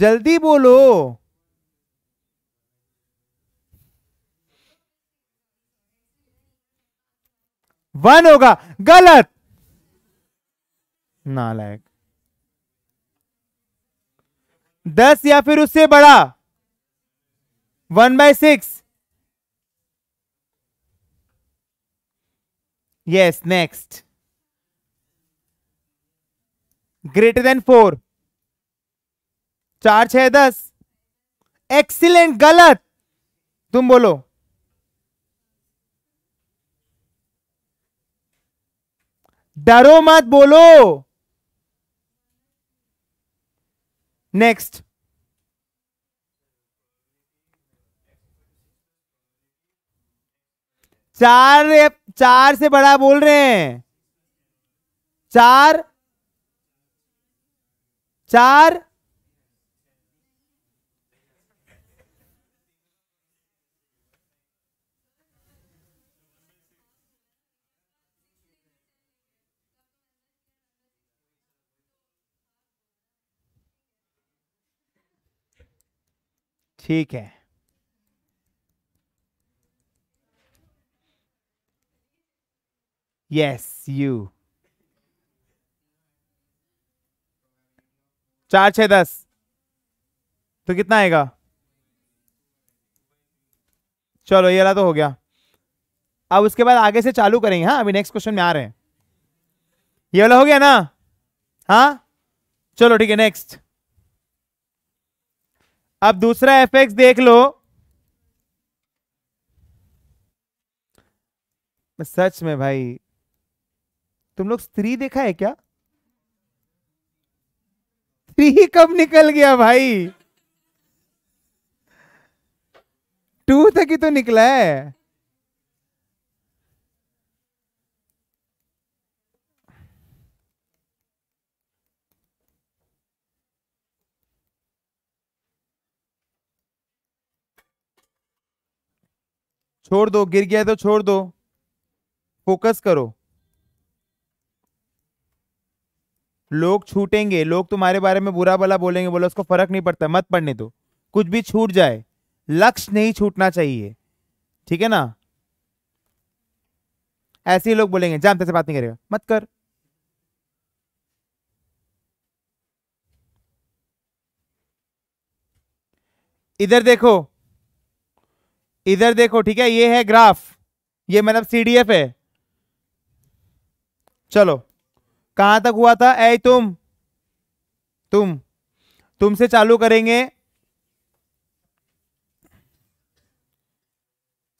जल्दी बोलो वन होगा गलत नालायक दस या फिर उससे बड़ा one by six yes next greater than four चार छह दस एक्सीलेंट गलत तुम बोलो डरो मत बोलो नेक्स्ट चार चार से बड़ा बोल रहे हैं चार चार ठीक है यस यू चार छ दस तो कितना आएगा चलो ये वाला तो हो गया अब उसके बाद आगे से चालू करेंगे हाँ अभी नेक्स्ट क्वेश्चन में आ रहे हैं ये वाला हो गया ना हाँ चलो ठीक है नेक्स्ट अब दूसरा एफ एक्स देख लो सच में भाई तुम लोग स्त्री देखा है क्या स्त्री कब निकल गया भाई टू तक ही तो निकला है छोड़ दो गिर गया तो छोड़ दो फोकस करो लोग छूटेंगे लोग तुम्हारे बारे में बुरा भला बोलेंगे बोला उसको फर्क नहीं पड़ता मत पढ़ने दो कुछ भी छूट जाए लक्ष्य नहीं छूटना चाहिए ठीक है ना ऐसे ही लोग बोलेंगे जानते से बात नहीं करेगा मत कर इधर देखो इधर देखो ठीक है ये है ग्राफ ये मतलब सीडीएफ है चलो कहां तक हुआ था ए तुम तुम तुमसे चालू करेंगे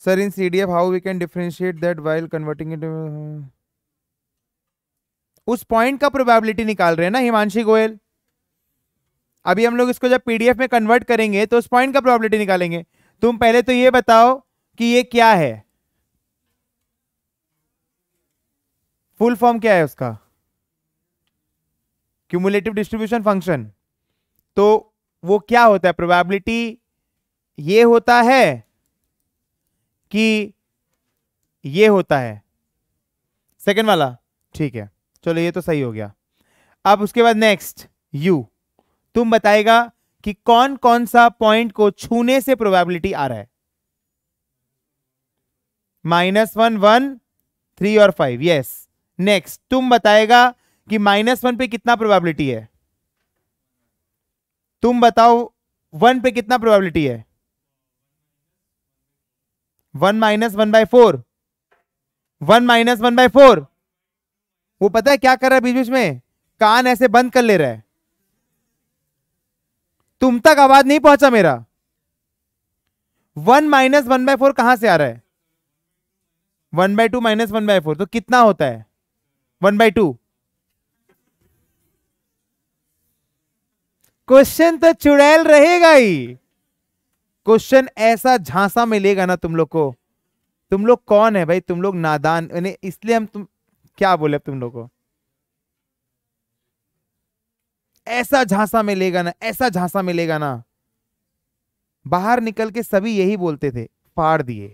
sir in C D F how we can differentiate that while converting it उस पॉइंट का प्रोबेबिलिटी निकाल रहे हैं ना हिमांशी गोयल अभी हम लोग इसको जब पीडीएफ में कन्वर्ट करेंगे तो उस पॉइंट का प्रोबेबिलिटी निकालेंगे तुम पहले तो ये बताओ कि ये क्या है फुल फॉर्म क्या है उसका क्यूमुलेटिव डिस्ट्रीब्यूशन फंक्शन तो वो क्या होता है प्रोबेबिलिटी ये होता है कि ये होता है सेकंड वाला ठीक है चलो ये तो सही हो गया अब उसके बाद नेक्स्ट यू तुम बताएगा कि कौन कौन सा पॉइंट को छूने से प्रोबेबिलिटी आ रहा है माइनस वन वन थ्री और फाइव यस नेक्स्ट तुम बताएगा कि माइनस वन पे कितना प्रोबेबिलिटी है तुम बताओ वन पे कितना प्रोबेबिलिटी है one minus one by four one minus one by four वो पता है क्या कर रहा है बीच बीच में कान ऐसे बंद कर ले रहा है तुम तक आवाज नहीं पहुंचा मेरा one minus one by four कहां से आ रहा है one by two minus one by four तो कितना होता है वन बाय टू क्वेश्चन तो चुड़ैल रहेगा ही क्वेश्चन ऐसा झांसा मिलेगा ना तुम लोग को तुम लोग कौन है भाई तुम लोग नादान इसलिए हम तुम क्या बोले तुम लोग को ऐसा झांसा मिलेगा ना ऐसा झांसा मिलेगा ना बाहर निकल के सभी यही बोलते थे फाड़ दिए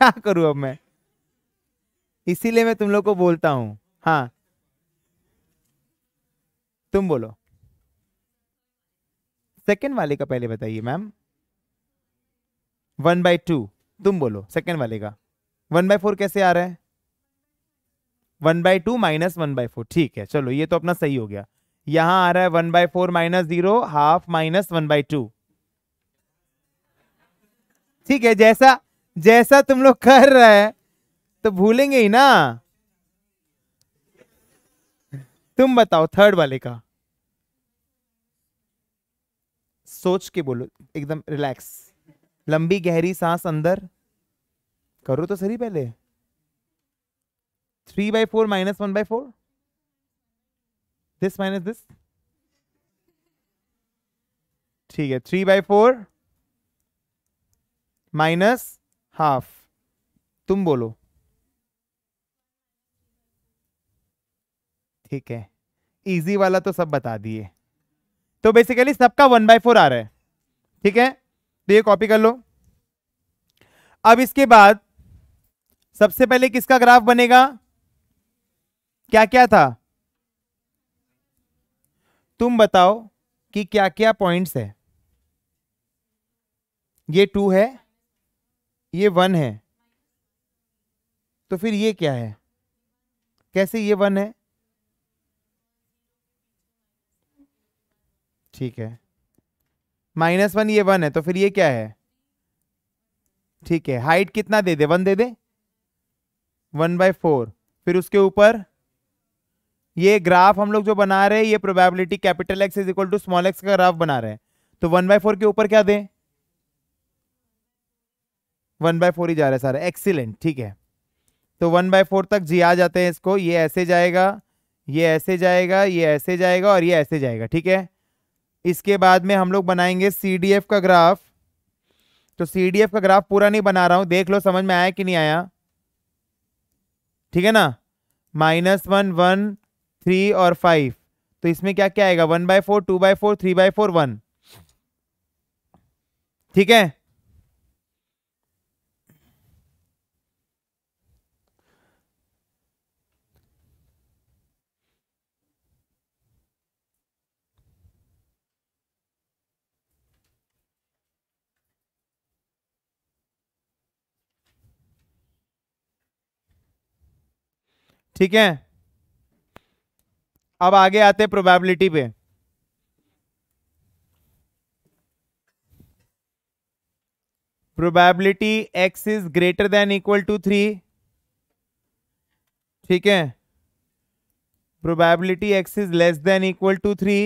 क्या करूं अब मैं इसीलिए मैं तुम लोग को बोलता हूं हाँ तुम बोलो सेकेंड वाले का पहले बताइए मैम वन बाई टू तुम बोलो सेकेंड वाले का वन बाई फोर कैसे आ रहा है one by two minus one by four ठीक है चलो ये तो अपना सही हो गया यहां आ रहा है one by four minus zero half minus one by two ठीक है जैसा जैसा तुम लोग कर रहे हैं तो भूलेंगे ही ना तुम बताओ थर्ड वाले का सोच के बोलो एकदम रिलैक्स लंबी गहरी सांस अंदर करो तो सही पहले three by four minus one by four this minus this ठीक है three by four minus half तुम बोलो ठीक है इजी वाला तो सब बता दिए तो बेसिकली सबका वन बाय फोर आ रहा है ठीक है तो ये कॉपी कर लो अब इसके बाद सबसे पहले किसका ग्राफ बनेगा क्या क्या था तुम बताओ कि क्या क्या पॉइंट्स है ये टू है ये वन है तो फिर ये क्या है कैसे ये वन है ठीक है माइनस वन ये वन है तो फिर ये क्या है ठीक है हाइट कितना दे दे वन दे दे वन बाय फोर फिर उसके ऊपर ये ग्राफ हम लोग जो बना रहे हैं ये probability capital x is equal to small x का ग्राफ बना रहे हैं तो वन बाय फोर के ऊपर क्या दे वन बाय फोर ही जा रहा है सारा एक्सीलेंट ठीक है तो वन बाय फोर तक जी आ जाते हैं इसको ये ऐसे जाएगा ये ऐसे जाएगा ये ऐसे जाएगा और ये ऐसे जाएगा ठीक है इसके बाद में हम लोग बनाएंगे सी का ग्राफ तो सी का ग्राफ पूरा नहीं बना रहा हूं देख लो समझ में आया कि नहीं आया ठीक है ना माइनस वन वन थ्री और फाइव तो इसमें क्या क्या आएगा one by four two by four three by four one ठीक है ठीक है अब आगे आते हैं प्रोबेबिलिटी पे probability x is greater than equal to three ठीक है probability x is less than equal to three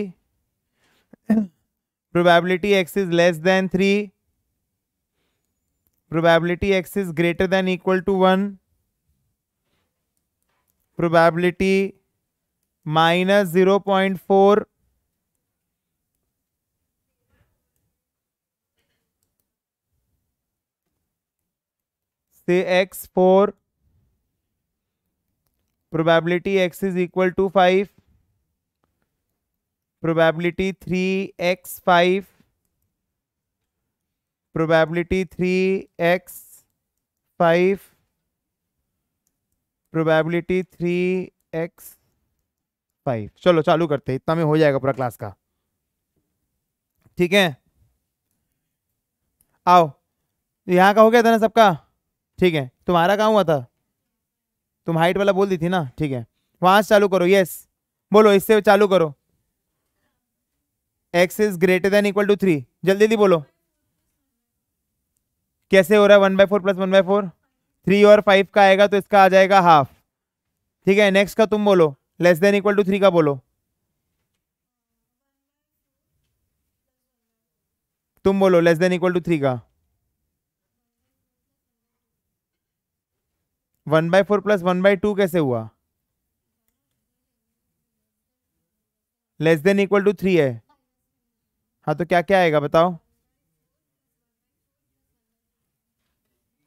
probability x is less than three probability x is greater than equal to one probability minus 0.4 say x 4 probability x is equal to 5 probability 3 x 5 probability 3 x 5 probability three x five चलो चालू करते हैं इतना में हो जाएगा पूरा class का ठीक है आओ यहाँ का हो गया था ना सबका ठीक है तुम्हारा कहाँ हुआ था तुम हाइट वाला बोल दी थी ना ठीक है वहां से चालू करो यस बोलो इससे चालू करो x is greater than equal to three जल्दी जल्दी बोलो कैसे हो रहा है one by four plus one by four three और फाइव का आएगा तो इसका आ जाएगा हाफ ठीक है नेक्स्ट का तुम बोलो less than equal to three का बोलो तुम बोलो less than equal to three का one by four plus one by two कैसे हुआ less than equal to three है हाँ तो क्या क्या आएगा बताओ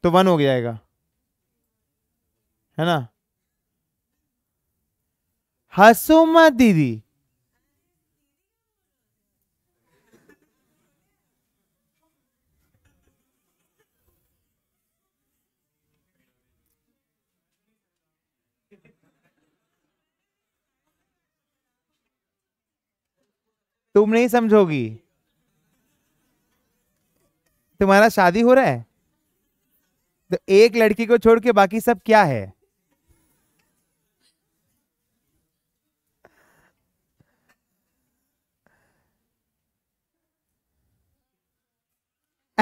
तो वन हो आएगा है ना हसुमा मत दीदी तुम नहीं समझोगी तुम्हारा शादी हो रहा है तो एक लड़की को छोड़ के बाकी सब क्या है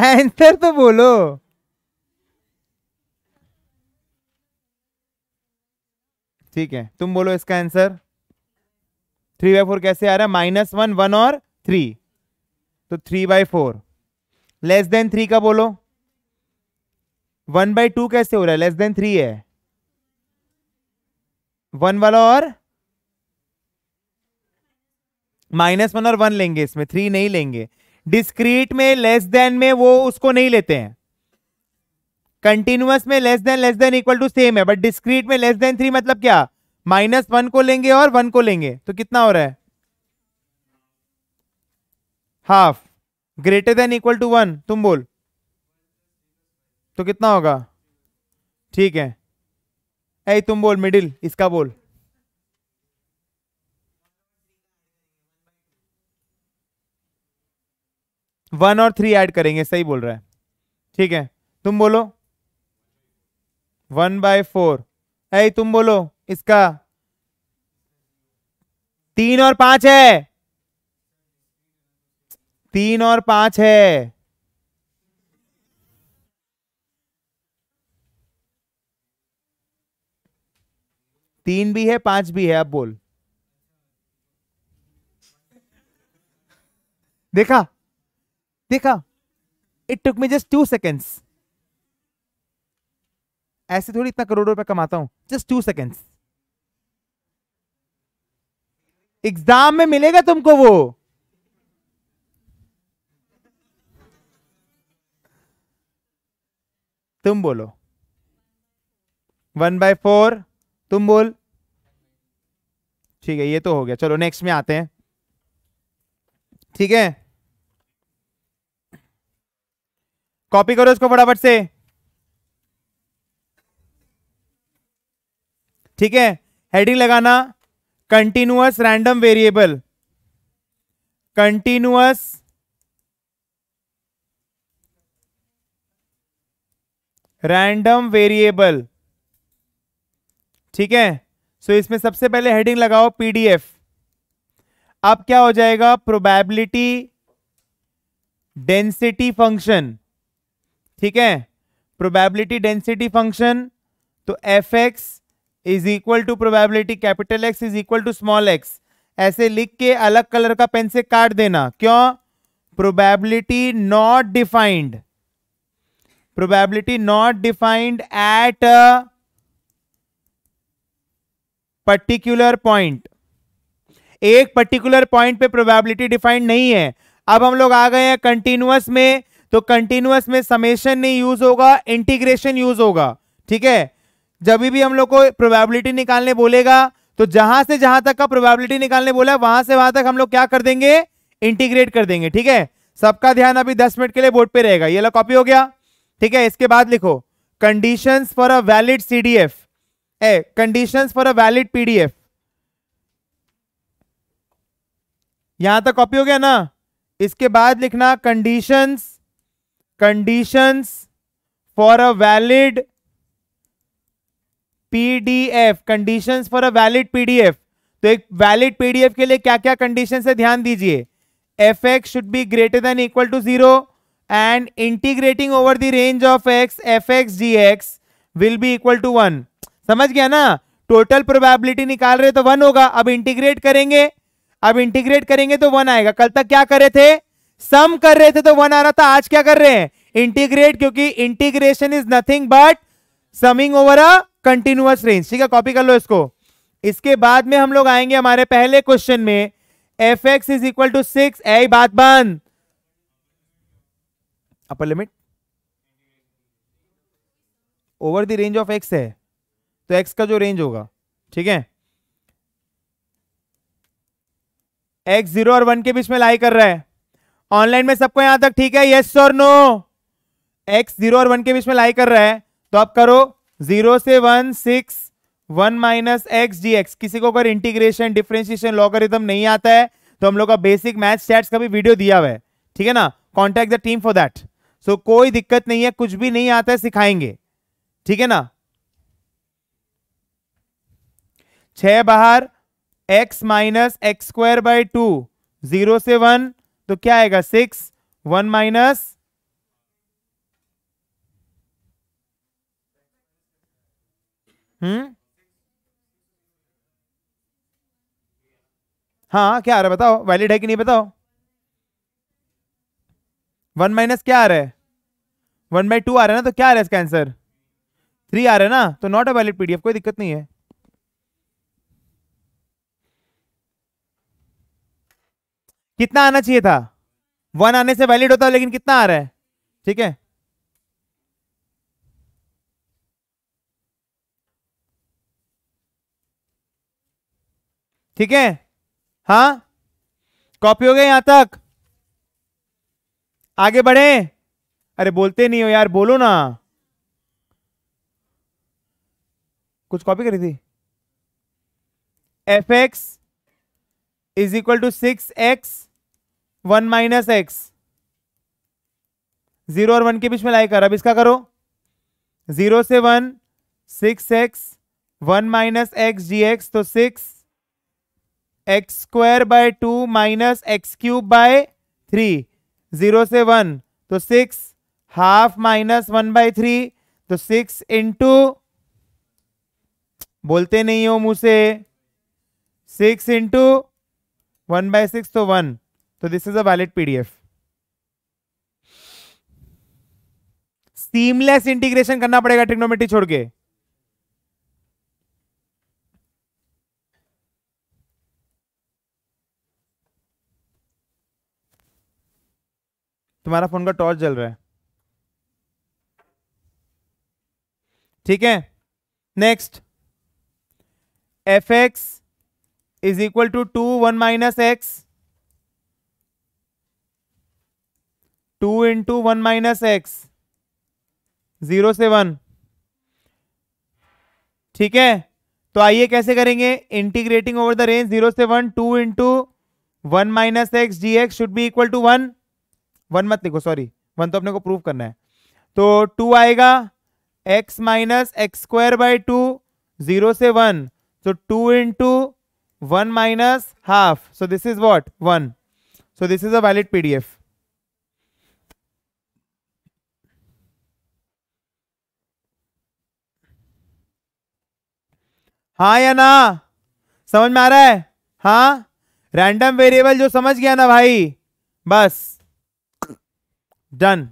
आंसर तो बोलो ठीक है तुम बोलो इसका आंसर थ्री बाय फोर कैसे आ रहा है माइनस वन वन और थ्री तो three by four less than three का बोलो वन बाय टू कैसे हो रहा है लेस देन थ्री है वन वाला और माइनस वन और वन लेंगे इसमें थ्री नहीं लेंगे डिस्क्रीट में लेस देन में वो उसको नहीं लेते हैं कंटिन्यूस में less than less than equal to same है बट डिस्क्रीट में लेस देन थ्री मतलब क्या माइनस वन को लेंगे और वन को लेंगे तो कितना हो रहा है half greater than equal to one तुम बोल तो कितना होगा ठीक है ऐ तुम बोल मिडिल इसका बोल वन और थ्री ऐड करेंगे सही बोल रहा है ठीक है तुम बोलो वन बाय फोर ऐ तुम बोलो इसका तीन और पांच है तीन और पांच है तीन भी है पांच भी है अब बोल देखा देखा it took me just two seconds ऐसे थोड़ी इतना करोड़ रुपए कमाता हूं जस्ट टू सेकेंड्स एग्जाम में मिलेगा तुमको वो तुम बोलो वन बाय फोर तुम बोल ठीक है ये तो हो गया चलो नेक्स्ट में आते हैं ठीक है कॉपी करो इसको फटाफट से ठीक है हेडिंग लगाना continuous random variable continuous random variable ठीक है सो so, इसमें सबसे पहले हेडिंग लगाओ पीडीएफ अब क्या हो जाएगा प्रोबेबिलिटी डेंसिटी फंक्शन ठीक है प्रोबेबिलिटी डेंसिटी फंक्शन तो F x is equal to probability capital x is equal to small x ऐसे लिख के अलग कलर का पेन से काट देना क्यों probability not defined probability not defined at a particular point एक पर्टिकुलर पॉइंट पे प्रोबेबिलिटी डिफाइंड नहीं है अब हम लोग आ गए हैं कंटिन्यूस में तो कंटिन्यूस में समेशन नहीं यूज होगा इंटीग्रेशन यूज होगा ठीक है जब भी हम लोग को प्रोबेबिलिटी निकालने बोलेगा तो जहां से जहां तक का प्रोबेबिलिटी निकालने बोला वहां से वहां तक हम लोग क्या कर देंगे इंटीग्रेट कर देंगे ठीक है सबका ध्यान अभी दस मिनट के लिए बोर्ड पे रहेगा ये लो कॉपी हो गया ठीक है इसके बाद लिखो condition for a valid C D F a condition for a valid PDF यहां तक कॉपी हो गया ना इसके बाद लिखना conditions conditions for a valid PDF condition for a valid PDF तो एक वैलिड पीडीएफ के लिए क्या क्या कंडीशन है ध्यान दीजिए f x should be greater than equal to zero and integrating over the range of x f x g x will be equal to one समझ गया ना टोटल प्रोबेबिलिटी निकाल रहे तो वन होगा अब इंटीग्रेट करेंगे अब इंटीग्रेट करेंगे तो वन आएगा कल तक क्या करे थे सम कर रहे थे तो वन आ रहा था आज क्या कर रहे हैं इंटीग्रेट क्योंकि integration is nothing but summing over a continuous range ठीक है कॉपी कर लो इसको इसके बाद में हम लोग आएंगे हमारे पहले क्वेश्चन में f x is equal to six a बात बंद upper limit over the range of x है तो एक्स का जो रेंज होगा ठीक है एक्स जीरो और वन के बीच में लाई कर रहा है ऑनलाइन में सबको यहां तक ठीक है यस और नो एक्स जीरो और वन के बीच में लाई कर रहा है तो आप करो जीरो से one six one minus x d x किसी को अगर इंटीग्रेशन डिफ्रेंशिएशन लॉगरिथम नहीं आता है तो हम लोग का बेसिक मैथ स्टैट्स का भी वीडियो दिया हुआ है ठीक है ना contact the team for that so कोई दिक्कत नहीं है कुछ भी नहीं आता है सिखाएंगे ठीक है ना छह बाहर x minus x square by two zero से वन तो क्या आएगा सिक्स वन माइनस हम्म हाँ क्या आ रहा है बताओ वैलिड है कि नहीं बताओ वन माइनस क्या आ रहा है वन बाई टू आ रहा है ना तो क्या आ रहा है इसका आंसर थ्री आ रहा है ना तो नॉट अ वैलिड पीडीएफ कोई दिक्कत नहीं है कितना आना चाहिए था वन आने से वैलिड होता है लेकिन कितना आ रहा है ठीक है ठीक है हाँ कॉपी हो गए यहां तक आगे बढ़े अरे बोलते नहीं हो यार बोलो ना कुछ कॉपी करी थी f x is equal to six x one minus x zero और वन के बीच में लाई कर अब इसका करो जीरो से one six x one minus x g x तो six x square by two minus x cube by three zero से वन तो six half minus one by three तो सिक्स इंटू बोलते नहीं हो मुझसे six into one by six तो one तो this is a valid PDF seamless integration करना पड़ेगा ट्रिग्नोमेट्री छोड़ के तुम्हारा फोन का टॉर्च जल रहा है ठीक है next f x is equal to two one minus x two into one minus x zero से वन ठीक है तो आइए कैसे करेंगे integrating over the range zero से one two into one minus x g x should be equal to one one मत लिखो सॉरी वन तो अपने को प्रूव करना है तो टू आएगा x minus x square by two zero से वन तो two into one minus half so this is what one so this is a valid P PDF हाँ या ना समझ में आ रहा है हाँ रैंडम वेरिएबल जो समझ गया ना भाई बस डन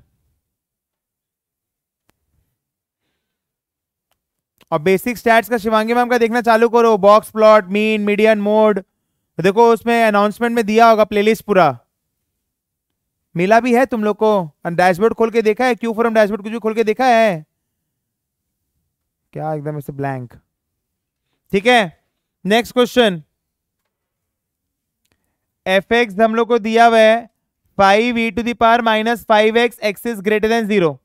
और बेसिक स्टैट्स का शिवांगी मैम का देखना चालू करो box plot mean median mode देखो उसमें अनाउंसमेंट में दिया होगा प्लेलिस्ट पूरा मिला भी है तुम लोग को डैशबोर्ड खोल के देखा है क्यू फॉरम डैशबोर्ड कुछ भी खोल के देखा है क्या एकदम ऐसे ब्लैंक ठीक है नेक्स्ट क्वेश्चन एफ एक्स हम लोग को दिया हुआ है five e to the power minus five x x is greater than zero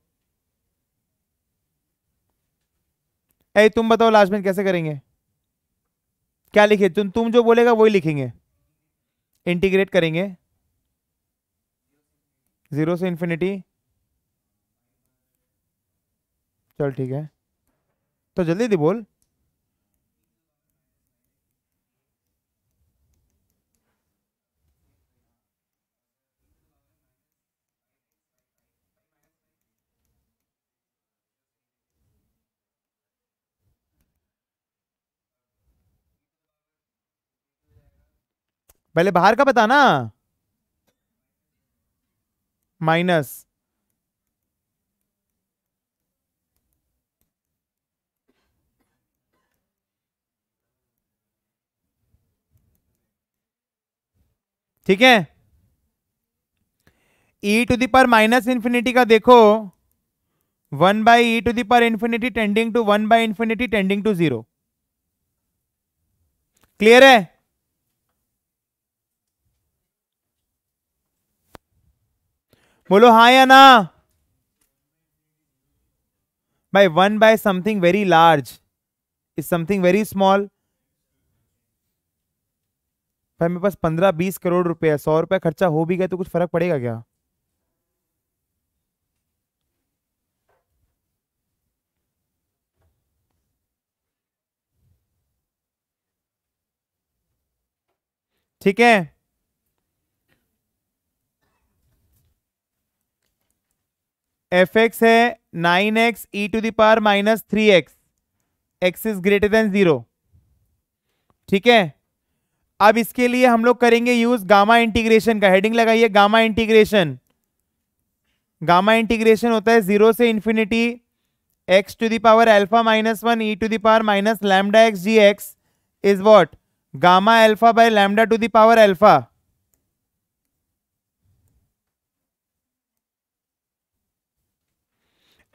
ए तुम बताओ लास्ट में कैसे करेंगे क्या लिखे तुम तुम जो बोलेगा वही लिखेंगे इंटीग्रेट करेंगे जीरो से इन्फिनिटी चल ठीक है तो जल्दी दी बोल पहले बाहर का बता ना माइनस ठीक है ई टू दी पर माइनस इन्फिनिटी का देखो वन बाई ई टू पर infinity tending to one by infinity tending to zero clear है बोलो हाँ या ना भाई one by something very large is something very small भाई मेरे पास पंद्रह बीस करोड़ रुपए है सौ रुपए खर्चा हो भी गया तो कुछ फर्क पड़ेगा क्या ठीक है एफ एक्स है nine x e to the power minus three x x is greater than zero ठीक है अब इसके लिए हम लोग करेंगे यूज गामा इंटीग्रेशन का हेडिंग लगाइए गामा इंटीग्रेशन गामा इंटीग्रेशन होता है जीरो से infinity x to the power alpha minus one e to the power minus lambda x g x is what gamma alpha by lambda to the power alpha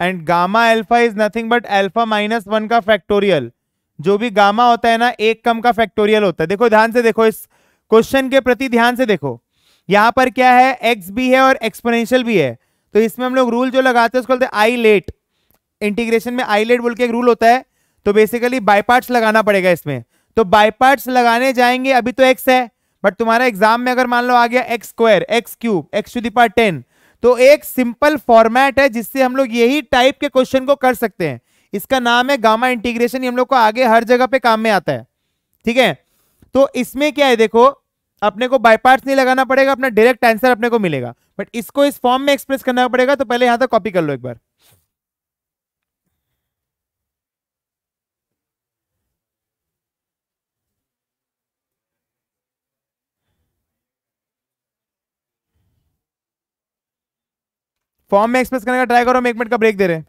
and gamma alpha is nothing but alpha minus one का factorial जो भी gamma होता है ना एक कम का factorial होता है देखो ध्यान से देखो इस क्वेश्चन के प्रति ध्यान से देखो यहां पर क्या है एक्स भी है और एक्सपोनेंशियल भी है तो इसमें हम लोग रूल जो लगाते हैं उसको बोलते हैं आई लेट इंटीग्रेशन में आई लेट बोल के एक रूल होता है तो बेसिकली बाईपार्ट्स लगाना पड़ेगा इसमें तो बाईपार्ट्स लगाने जाएंगे अभी तो एक्स है बट तुम्हारा एग्जाम में अगर मान लो आ गया x square x cube x to the part ten तो एक सिंपल फॉर्मेट है जिससे हम लोग यही टाइप के क्वेश्चन को कर सकते हैं इसका नाम है गामा इंटीग्रेशन हम लोग को आगे हर जगह पे काम में आता है ठीक है तो इसमें क्या है देखो अपने को बाईपार्ट नहीं लगाना पड़ेगा अपना डायरेक्ट आंसर अपने को मिलेगा बट इसको इस फॉर्म में एक्सप्रेस करना पड़ेगा तो पहले यहां तक कॉपी कर लो एक बार फॉर्म में एक्सप्रेस करने का ट्राई करो हम एक मिनट का ब्रेक दे रहे हैं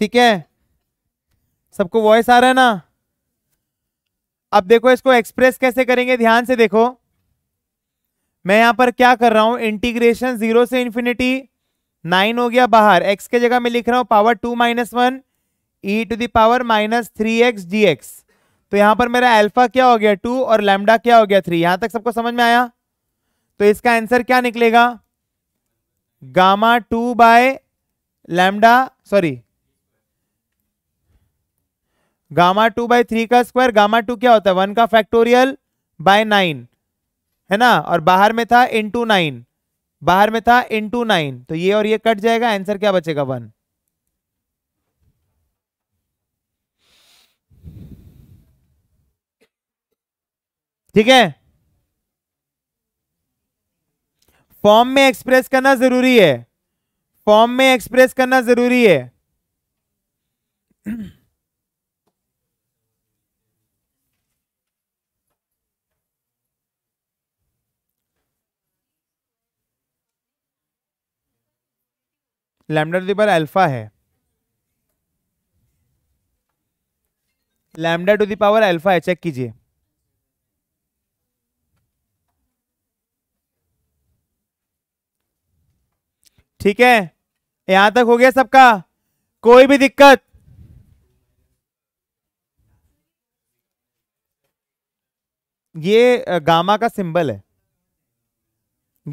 ठीक है सबको वॉइस आ रहा है ना अब देखो इसको एक्सप्रेस कैसे करेंगे ध्यान से देखो मैं यहां पर क्या कर रहा हूं इंटीग्रेशन जीरो से इंफिनिटी नाइन हो गया बाहर एक्स के जगह मैं लिख रहा हूं power two minus one e to the power minus three x d x तो यहां पर मेरा अल्फा क्या हो गया टू और लैमडा क्या हो गया थ्री यहां तक सबको समझ में आया तो इसका आंसर क्या निकलेगा gamma two by lambda sorry gamma two by three का स्क्वायर गामा टू क्या होता है वन का फैक्टोरियल बाय नाइन है ना और बाहर में था इन टू नाइन बाहर में था इन टू नाइन तो ये और ये कट जाएगा आंसर क्या बचेगा वन ठीक है फॉर्म में एक्सप्रेस करना जरूरी है फॉर्म में एक्सप्रेस करना जरूरी है lambda to the power power alpha है lambda to the power alpha है चेक कीजिए ठीक है यहां तक हो गया सबका कोई भी दिक्कत ये गामा का सिंबल है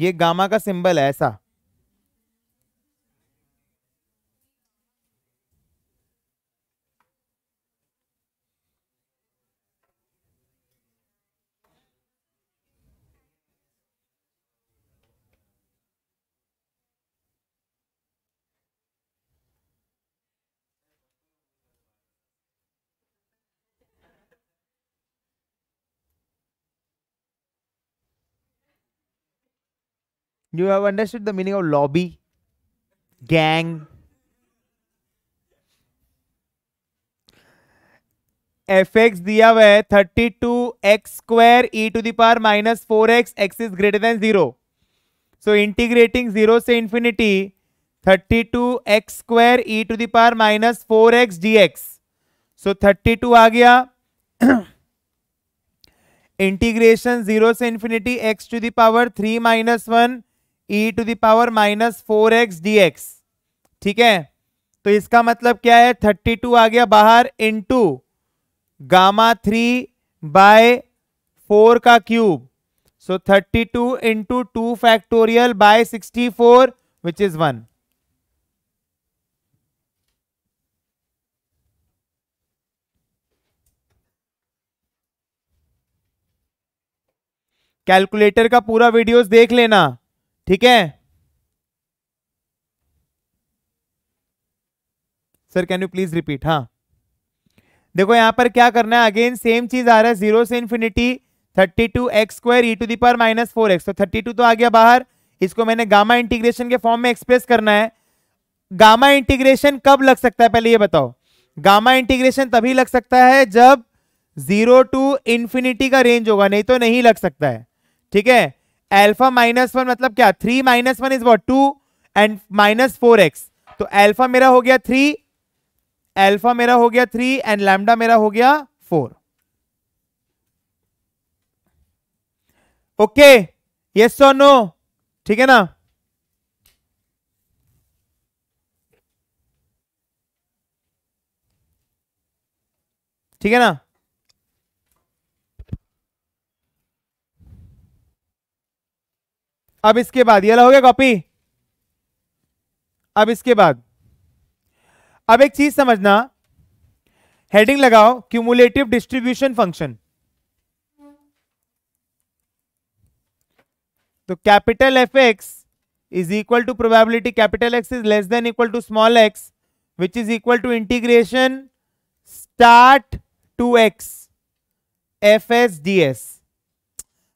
ये गामा का सिंबल है ऐसा you have understood the meaning of lobby, gang, f x दिया हुआ है thirty two x square e to the power minus four x x is greater than zero so integrating zero से infinity thirty two x square e to the power minus four x d x so thirty two आ गया integration zero से infinity x to the power three minus one e to the power minus four x d x ठीक है तो इसका मतलब क्या है थर्टी टू आ गया बाहर into gamma three by four का cube so thirty two into two factorial by sixty four which is one calculator का पूरा वीडियोस देख लेना ठीक है sir can you please repeat हाँ देखो यहां पर क्या करना है अगेन सेम चीज आ रहा है जीरो से infinity thirty two x square e to the minus four x तो थर्टी टू तो आ गया बाहर इसको मैंने गामा इंटीग्रेशन के फॉर्म में एक्सप्रेस करना है गामा इंटीग्रेशन कब लग सकता है पहले ये बताओ गामा इंटीग्रेशन तभी लग सकता है जब जीरो टू इंफिनिटी का रेंज होगा नहीं तो नहीं लग सकता है ठीक है एल्फा माइनस वन मतलब क्या three minus one is what two and minus four x तो एल्फा मेरा हो गया थ्री एल्फा मेरा हो गया थ्री एंड लैमडा मेरा हो गया फोर ओके यस और नो ठीक है ना ठीक है ना अब इसके बाद ये हो गया कॉपी अब इसके बाद अब एक चीज समझना हेडिंग लगाओ क्यूमुलेटिव डिस्ट्रीब्यूशन फंक्शन तो capital F x is equal to probability capital x is less than equal to small x which is equal to integration start to x f s d s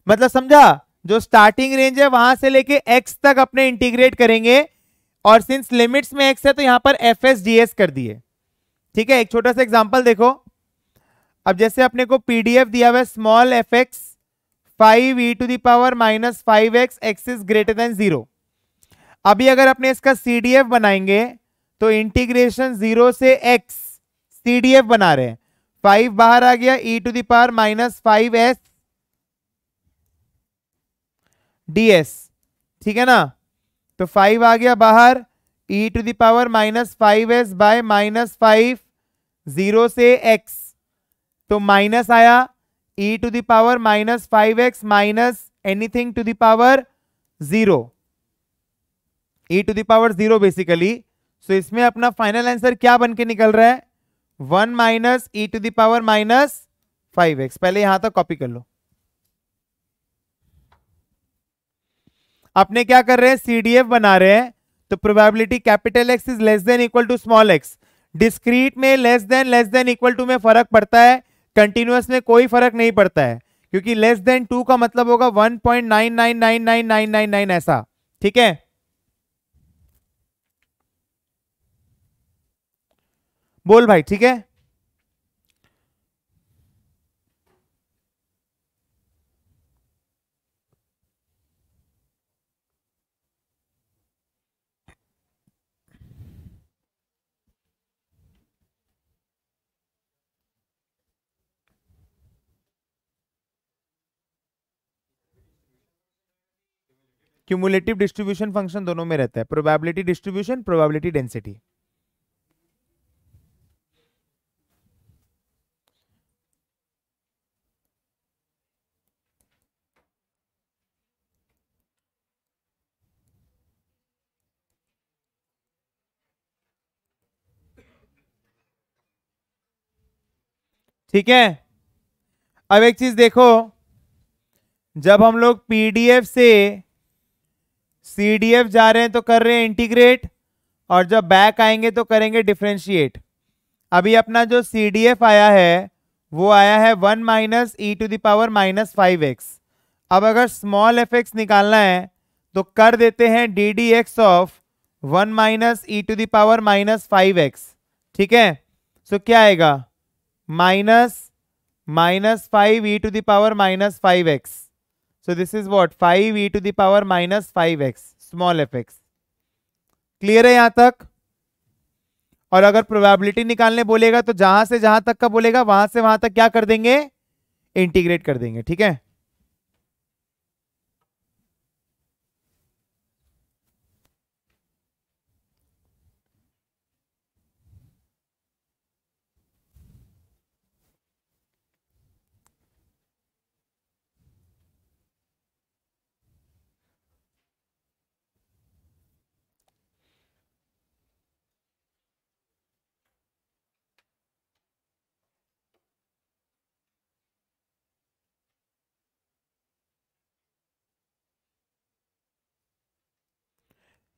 मतलब समझा जो starting range है वहां से लेके x तक अपने integrate करेंगे और सिंस लिमिट्स में एक्स है तो यहां पर एफ एस डी एस कर दिए ठीक है एक छोटा सा एग्जाम्पल देखो अब जैसे अपने को पीडीएफ दिया हुआ है small f x five e to the power minus five x x is greater than zero अभी अगर अपने इसका सी बनाएंगे तो इंटीग्रेशन जीरो से एक्स सी बना रहे हैं फाइव बाहर आ गया e to the power minus five s d s ठीक है ना तो फाइव आ गया बाहर e to the power minus five s by minus five zero से एक्स तो माइनस आया e to the power minus five x minus anything to the power zero e to the power zero basically so इसमें अपना फाइनल आंसर क्या बन के निकल रहा है one minus e to the power minus five x पहले यहां तक कॉपी कर लो अपने क्या कर रहे हैं सीडीएफ बना रहे हैं तो probability capital x is less than equal to small x discrete में less than less than equal to में फर्क पड़ता है कंटिन्यूस में कोई फर्क नहीं पड़ता है क्योंकि लेस देन टू का मतलब होगा one point nine nine nine nine nine nine nine ऐसा ठीक है बोल भाई ठीक है क्यूमुलेटिव डिस्ट्रीब्यूशन फंक्शन दोनों में रहता है प्रोबेबिलिटी डिस्ट्रीब्यूशन प्रोबेबिलिटी डेंसिटी ठीक है अब एक चीज देखो जब हम लोग पीडीएफ से सी डी एफ जा रहे हैं तो कर रहे हैं इंटीग्रेट और जब बैक आएंगे तो करेंगे डिफ्रेंशिएट अभी अपना जो सी डी एफ आया है वो आया है one minus e to the power minus five x अब अगर स्मॉल एफ एक्स निकालना है तो कर देते हैं d d x of one minus e to the power minus five x ठीक है सो so, क्या आएगा minus minus five e to the power minus five x So this is what e to the power minus 5x small f x clear है यहां तक और अगर probability निकालने बोलेगा तो जहां से जहां तक का बोलेगा वहां से वहां तक क्या कर देंगे इंटीग्रेट कर देंगे ठीक है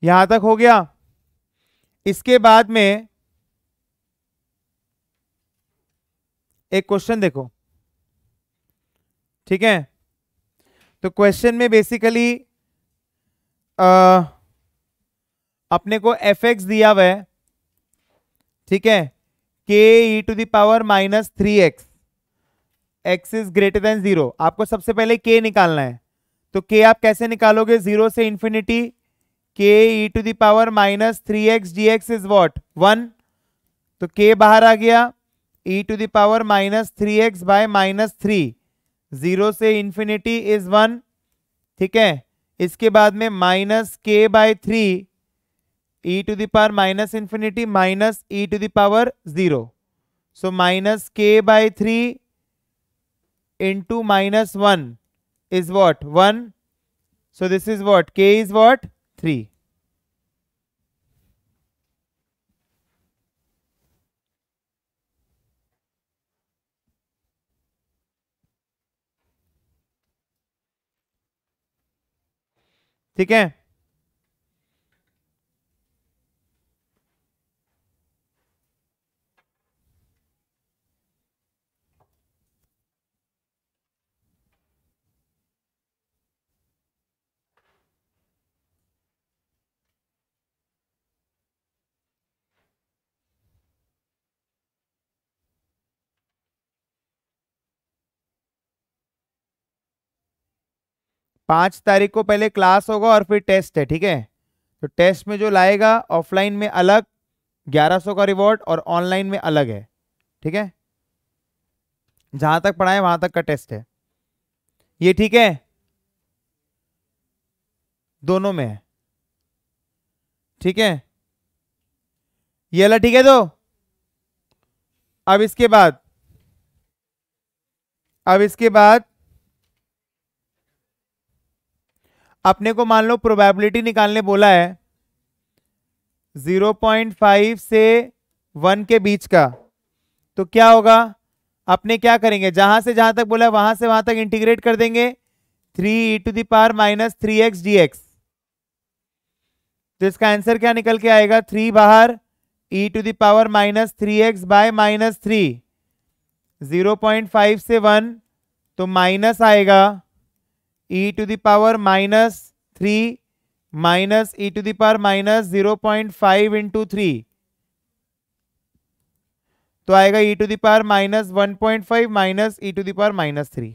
यहां तक हो गया इसके बाद में एक क्वेश्चन देखो ठीक है तो क्वेश्चन में बेसिकली आ, अपने को एफ एक्स दिया हुआ है ठीक है के e to the power minus three x x is greater than zero आपको सबसे पहले के निकालना है तो के आप कैसे निकालोगे जीरो से infinity k e to the power minus three x d x is what one तो के बाहर आ गया e to the power minus three x by minus three zero से इन्फिनिटी इज वन ठीक है इसके बाद में minus k by three e to the power minus infinity minus e to the power zero so minus k by three into minus one is what one so this is what k is what 3 ठीक है पाँच तारीख को पहले class होगा और फिर test है ठीक है तो टेस्ट में जो लाएगा ऑफलाइन में अलग ग्यारह सौ का रिवॉर्ड और ऑनलाइन में अलग है ठीक है जहाँ तक पढ़ाए वहाँ तक का टेस्ट है ये ठीक है दोनों में है ठीक है ये अला ठीक है तो अब इसके बाद अब इसके बाद अपने को मान लो प्रोबेबिलिटी निकालने बोला है 0.5 से 1 के बीच का तो क्या होगा अपने क्या करेंगे जहां से जहां तक बोला है वहां से वहां तक इंटीग्रेट कर देंगे three e to the power minus three x d x तो इसका आंसर क्या निकल के आएगा थ्री बाहर e to the power minus three x by minus three zero point five से वन तो माइनस आएगा e to the minus three minus e to the power minus zero point five into three तो आएगा e e to the minus one point five minus e to the power minus three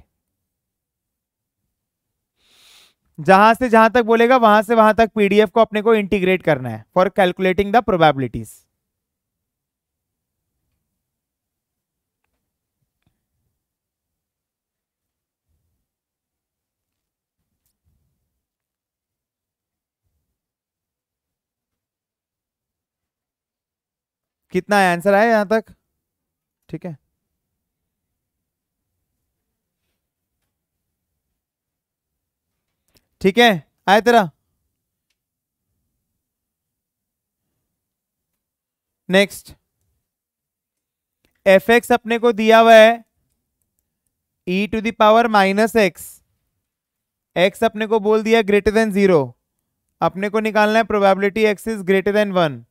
जहां से जहां तक बोलेगा वहां से वहां तक पीडीएफ को अपने को इंटीग्रेट करना है फॉर कैलकुलेटिंग द प्रोबेबिलिटीज़ कितना है आंसर आया यहां तक ठीक है ठीक है आया तेरा नेक्स्ट एफ एक्स अपने को दिया हुआ है e to the power minus x x अपने को बोल दिया ग्रेटर देन जीरो अपने को निकालना है probability x is greater than one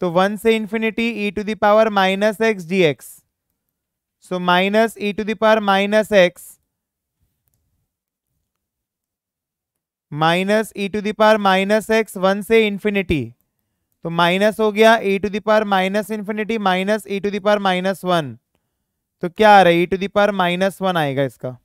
तो वन से infinity e to the power minus x d x so minus e to the power minus x minus e to the power minus x one से infinity तो minus हो गया e to the power minus infinity minus e to the power minus one तो क्या आ रहा है e to the power minus one आएगा इसका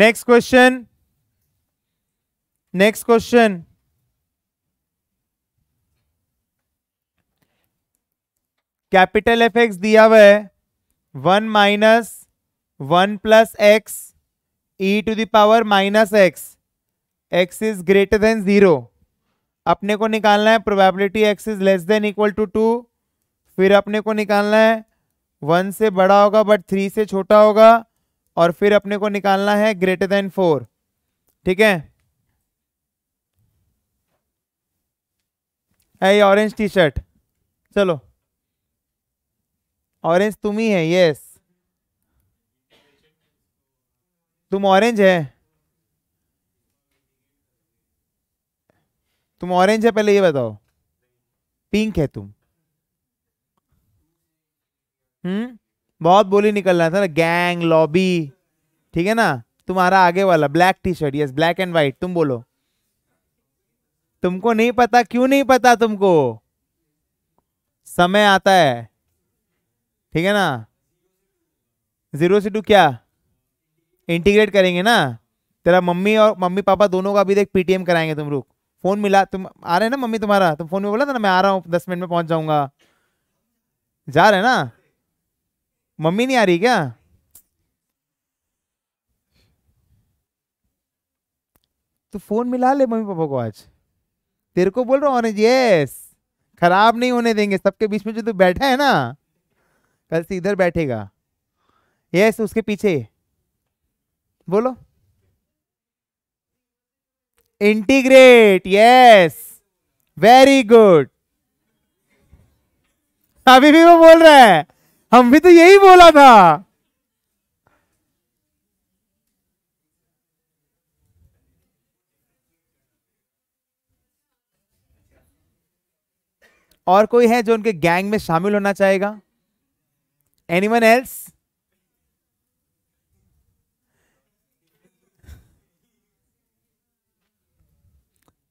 next question next question capital F x दिया हुआ है one minus one plus x e to the power minus x x is greater than zero अपने को निकालना है probability x is less than equal to two फिर अपने को निकालना है वन से बड़ा होगा बट थ्री से छोटा होगा और फिर अपने को निकालना है ग्रेटर देन फोर ठीक है है ये ऑरेंज टी शर्ट चलो ऑरेंज तुम ही है यस तुम ऑरेंज है तुम ऑरेंज है पहले ये बताओ पिंक है तुम हम्म बहुत बोली निकलना था ना गैंग लॉबी ठीक है ना तुम्हारा आगे वाला black T shirt yes black and white तुम बोलो तुमको नहीं पता क्यों नहीं पता तुमको समय आता है ठीक है ना जीरो से टू क्या इंटीग्रेट करेंगे ना तेरा मम्मी और मम्मी पापा दोनों का भी देख पीटीएम कराएंगे तुम रुक फोन मिला तुम आ रहे हैं ना मम्मी तुम्हारा तुम तो फोन में बोला था ना मैं आ रहा हूँ दस मिनट में पहुंच जाऊंगा जा रहे ना मम्मी नहीं आ रही क्या तो फोन मिला ले मम्मी पापा को आज तेरे को बोल रहा हूँ ऑरेंज यस खराब नहीं होने देंगे सबके बीच में जो तू बैठा है ना कल से इधर बैठेगा यस उसके पीछे बोलो इंटीग्रेट यस वेरी गुड अभी भी वो बोल रहा है हम भी तो यही बोला था और कोई है जो उनके गैंग में शामिल होना चाहेगा एनीवन एल्स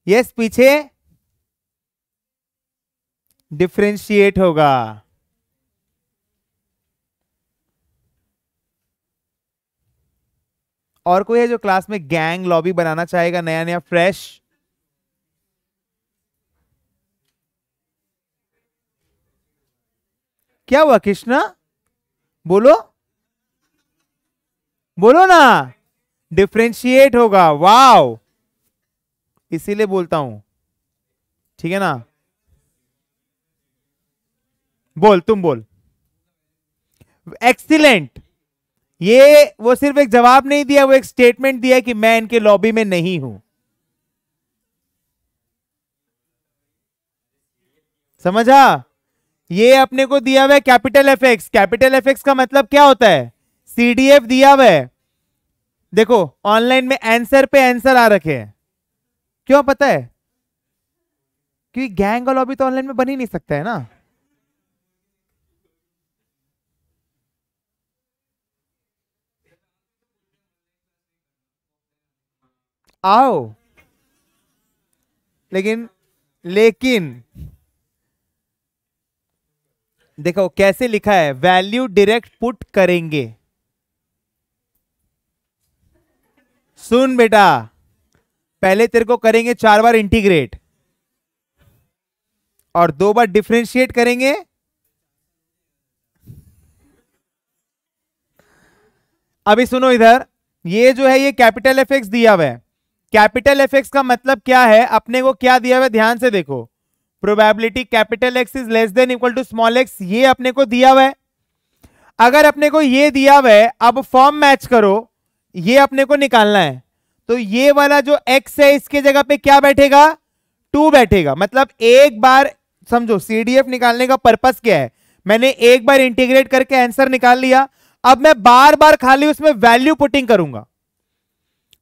यस पीछे डिफ्रेंशिएट होगा और कोई है जो क्लास में गैंग लॉबी बनाना चाहेगा नया नया फ्रेश क्या हुआ कृष्णा बोलो बोलो ना डिफ्रेंशिएट होगा वाओ इसीलिए बोलता हूं ठीक है ना बोल तुम बोल एक्सीलेंट ये वो सिर्फ एक जवाब नहीं दिया वो एक स्टेटमेंट दिया कि मैं इनके लॉबी में नहीं हूं समझा ये अपने को दिया हुआ है कैपिटल एफेक्स कैपिटल एफेक्स का मतलब क्या होता है सीडीएफ दिया हुआ है देखो ऑनलाइन में आंसर पे आंसर आ रखे हैं क्यों पता है क्योंकि गैंग और लॉबी तो ऑनलाइन में बन ही नहीं सकता है ना आओ लेकिन लेकिन देखो कैसे लिखा है वैल्यू डायरेक्ट पुट करेंगे सुन बेटा पहले तेरे को करेंगे चार बार इंटीग्रेट और दो बार डिफ्रेंशिएट करेंगे अभी सुनो इधर ये जो है ये कैपिटल एफ दिया हुआ है कैपिटल एफ एक्स का मतलब क्या है अपने को क्या दिया हुआ ध्यान से देखो probability capital x is less than equal to small x ये अपने को दिया हुआ है अगर अपने को ये दिया हुआ है अब फॉर्म मैच करो ये अपने को निकालना है तो ये वाला जो एक्स है इसके जगह पे क्या बैठेगा टू बैठेगा मतलब एक बार समझो एफ निकालने का पर्पज क्या है मैंने एक बार इंटीग्रेट करके आंसर निकाल लिया अब मैं बार बार खाली उसमें वैल्यू पुटिंग करूंगा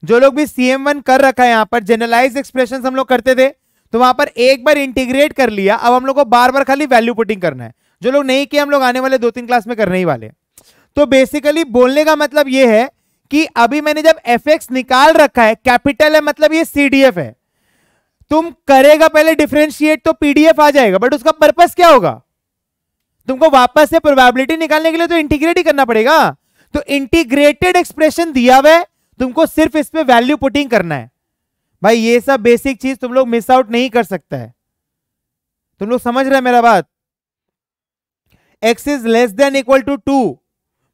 जो लोग भी सी एम वन कर रखा है यहाँ पर जनरलाइज एक्सप्रेशन हम लोग करते थे तो वहां पर एक बार इंटीग्रेट कर लिया अब हम लोग को बार बार खाली वैल्यू पुटिंग करना है जो लोग नहीं किए हम लोग आने वाले दो तीन क्लास में करने ही वाले तो बेसिकली बोलने का मतलब ये है कि अभी मैंने जब एफ निकाल रखा है कैपिटल है मतलब ये एफ है तुम करेगा पहले डिफ्रेंशिएट तो पीडीएफ आ जाएगा बट उसका पर्पज क्या होगा तुमको वापस से प्रोबेबिलिटी निकालने के लिए तो इंटीग्रेट ही करना पड़ेगा तो इंटीग्रेटेड एक्सप्रेशन दिया हुआ है तुमको सिर्फ इस पर वैल्यू पुटिंग करना है भाई ये सब बेसिक चीज तुम लोग मिस आउट नहीं कर सकता है तुम लोग समझ रहे मेरा बात x is less than equal to two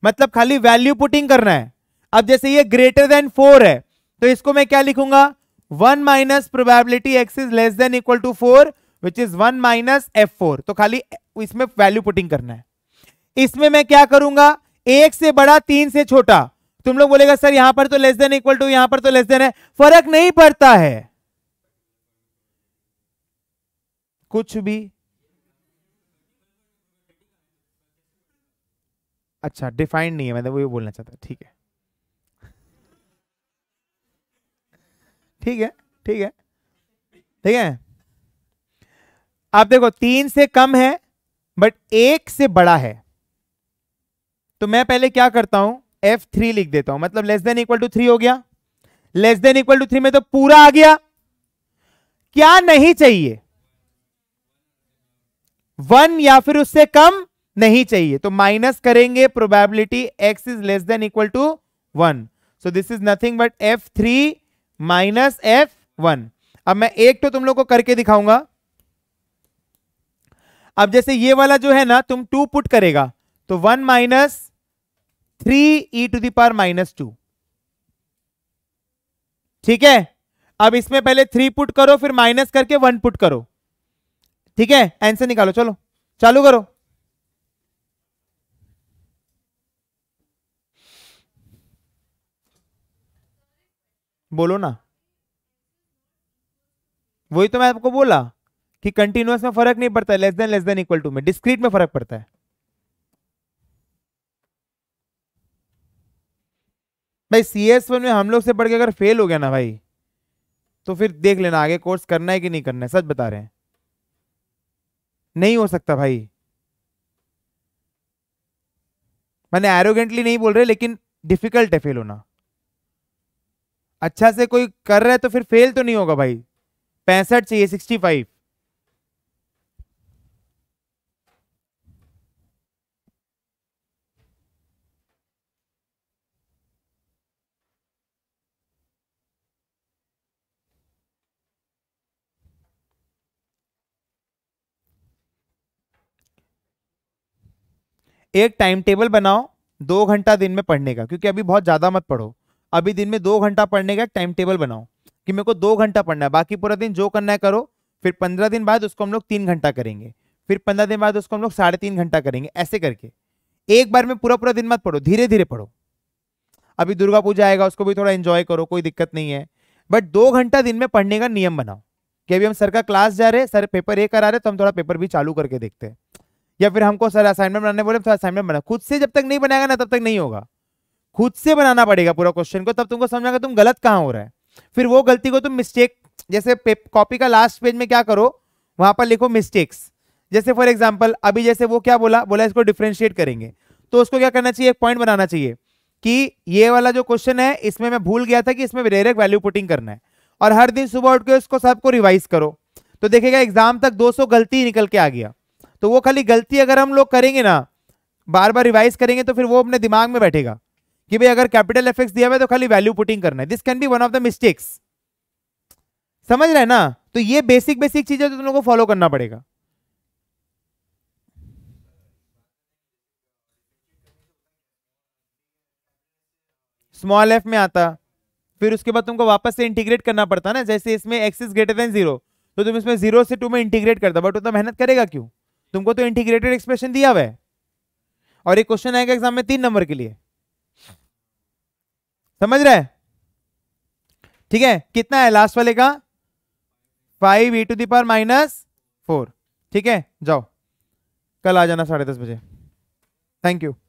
मतलब खाली वैल्यू पुटिंग करना है अब जैसे ये ग्रेटर देन फोर है तो इसको मैं क्या लिखूंगा one minus probability x is less than equal to four which is one minus F four तो खाली इसमें वैल्यू पुटिंग करना है इसमें मैं क्या करूंगा एक से बड़ा तीन से छोटा तुम लोग बोलेगा सर यहां पर तो लेस देन इक्वल टू यहां पर तो लेस देन है फर्क नहीं पड़ता है कुछ भी अच्छा डिफाइंड नहीं है मैं वो तो ये बोलना चाहता ठीक है ठीक है ठीक है ठीक है आप देखो तीन से कम है बट एक से बड़ा है तो मैं पहले क्या करता हूं एफ थ्री लिख देता हूं मतलब less than equal to three हो गया less than equal to three में तो पूरा आ गया क्या नहीं चाहिए वन या फिर उससे कम नहीं चाहिए तो माइनस करेंगे probability x is less than equal to one so this is nothing but F three minus F one अब मैं एक तो तुम लोग को करके दिखाऊंगा अब जैसे ये वाला जो है ना तुम टू पुट करेगा तो one minus three e to the power minus two ठीक है अब इसमें पहले थ्री पुट करो फिर माइनस करके वन पुट करो ठीक है आंसर निकालो चलो चालू करो बोलो ना वही तो मैं आपको बोला कि कंटिन्यूस में फर्क नहीं पड़ता less than less than equal to में डिस्क्रीट में फर्क पड़ता है भाई सी एस वन में हम लोग से पढ़ के अगर फेल हो गया ना भाई तो फिर देख लेना आगे कोर्स करना है कि नहीं करना है सच बता रहे हैं नहीं हो सकता भाई मैंने एरोगेंटली नहीं बोल रहे लेकिन डिफिकल्ट है फेल होना अच्छा से कोई कर रहा है तो फिर फेल तो नहीं होगा भाई पैंसठ चाहिए सिक्सटी फाइव एक टाइम टेबल बनाओ दो घंटा दिन में पढ़ने का क्योंकि अभी बहुत ज़्यादा मत पढ़ो अभी दिन में दो घंटा पढ़ने का एक टाइम टेबल बनाओ कि मेरे को दो घंटा पढ़ना है बाकी पूरा दिन जो करना है करो फिर पंद्रह दिन बाद उसको हम लोग तीन घंटा करेंगे फिर पंद्रह दिन बाद उसको हम लोग साढ़े तीन घंटा करेंगे ऐसे करके एक बार में पूरा पूरा दिन मत पढ़ो धीरे धीरे पढ़ो अभी दुर्गा पूजा आएगा उसको भी थोड़ा एंजॉय करो कोई दिक्कत नहीं है बट दो घंटा दिन में पढ़ने का नियम बनाओ कि अभी हम सर का क्लास जा रहे हैं सर पेपर ए करा रहे तो हम थोड़ा पेपर भी चालू करके देखते हैं या फिर हमको सर असाइनमेंट बनाने बोले तो असाइनमेंट बना खुद से जब तक नहीं बनाएगा ना तब तक नहीं होगा खुद से बनाना पड़ेगा पूरा क्वेश्चन को तब तुमको समझाएगा तुम गलत कहाँ हो रहा है फिर वो गलती को तुम मिस्टेक जैसे कॉपी का लास्ट पेज में क्या करो वहां पर लिखो मिस्टेक्स जैसे फॉर एग्जाम्पल अभी जैसे वो क्या बोला बोला इसको डिफ्रेंशिएट करेंगे तो उसको क्या करना चाहिए एक पॉइंट बनाना चाहिए कि ये वाला जो क्वेश्चन है इसमें मैं भूल गया था कि इसमें डायरेक्ट वैल्यू पुटिंग करना है और हर दिन सुबह उठ के उसको सबको रिवाइज करो तो देखेगा एग्जाम तक 200 गलती निकल के आ गया तो वो खाली गलती अगर हम लोग करेंगे ना बार बार रिवाइज करेंगे तो फिर वो अपने दिमाग में बैठेगा कि भाई अगर कैपिटल एफ दिया हुआ है तो खाली वैल्यू पुटिंग करना है this can be one of the mistakes समझ रहे हैं ना तो ये बेसिक बेसिक चीजें तो तुम लोग को फॉलो करना पड़ेगा स्मॉल एफ में आता फिर उसके बाद तुमको वापस से इंटीग्रेट करना पड़ता ना जैसे इसमें x is greater than zero तो तुम इसमें जीरो से टू में इंटीग्रेट करता बट उतना तो मेहनत करेगा क्यों तुमको तो इंटीग्रेटेड एक्सप्रेशन दिया हुआ है और ये क्वेश्चन आएगा एग्जाम में तीन नंबर के लिए समझ रहे ठीक है कितना है लास्ट वाले का five e to the power minus four ठीक है जाओ कल आ जाना साढ़े दस बजे थैंक यू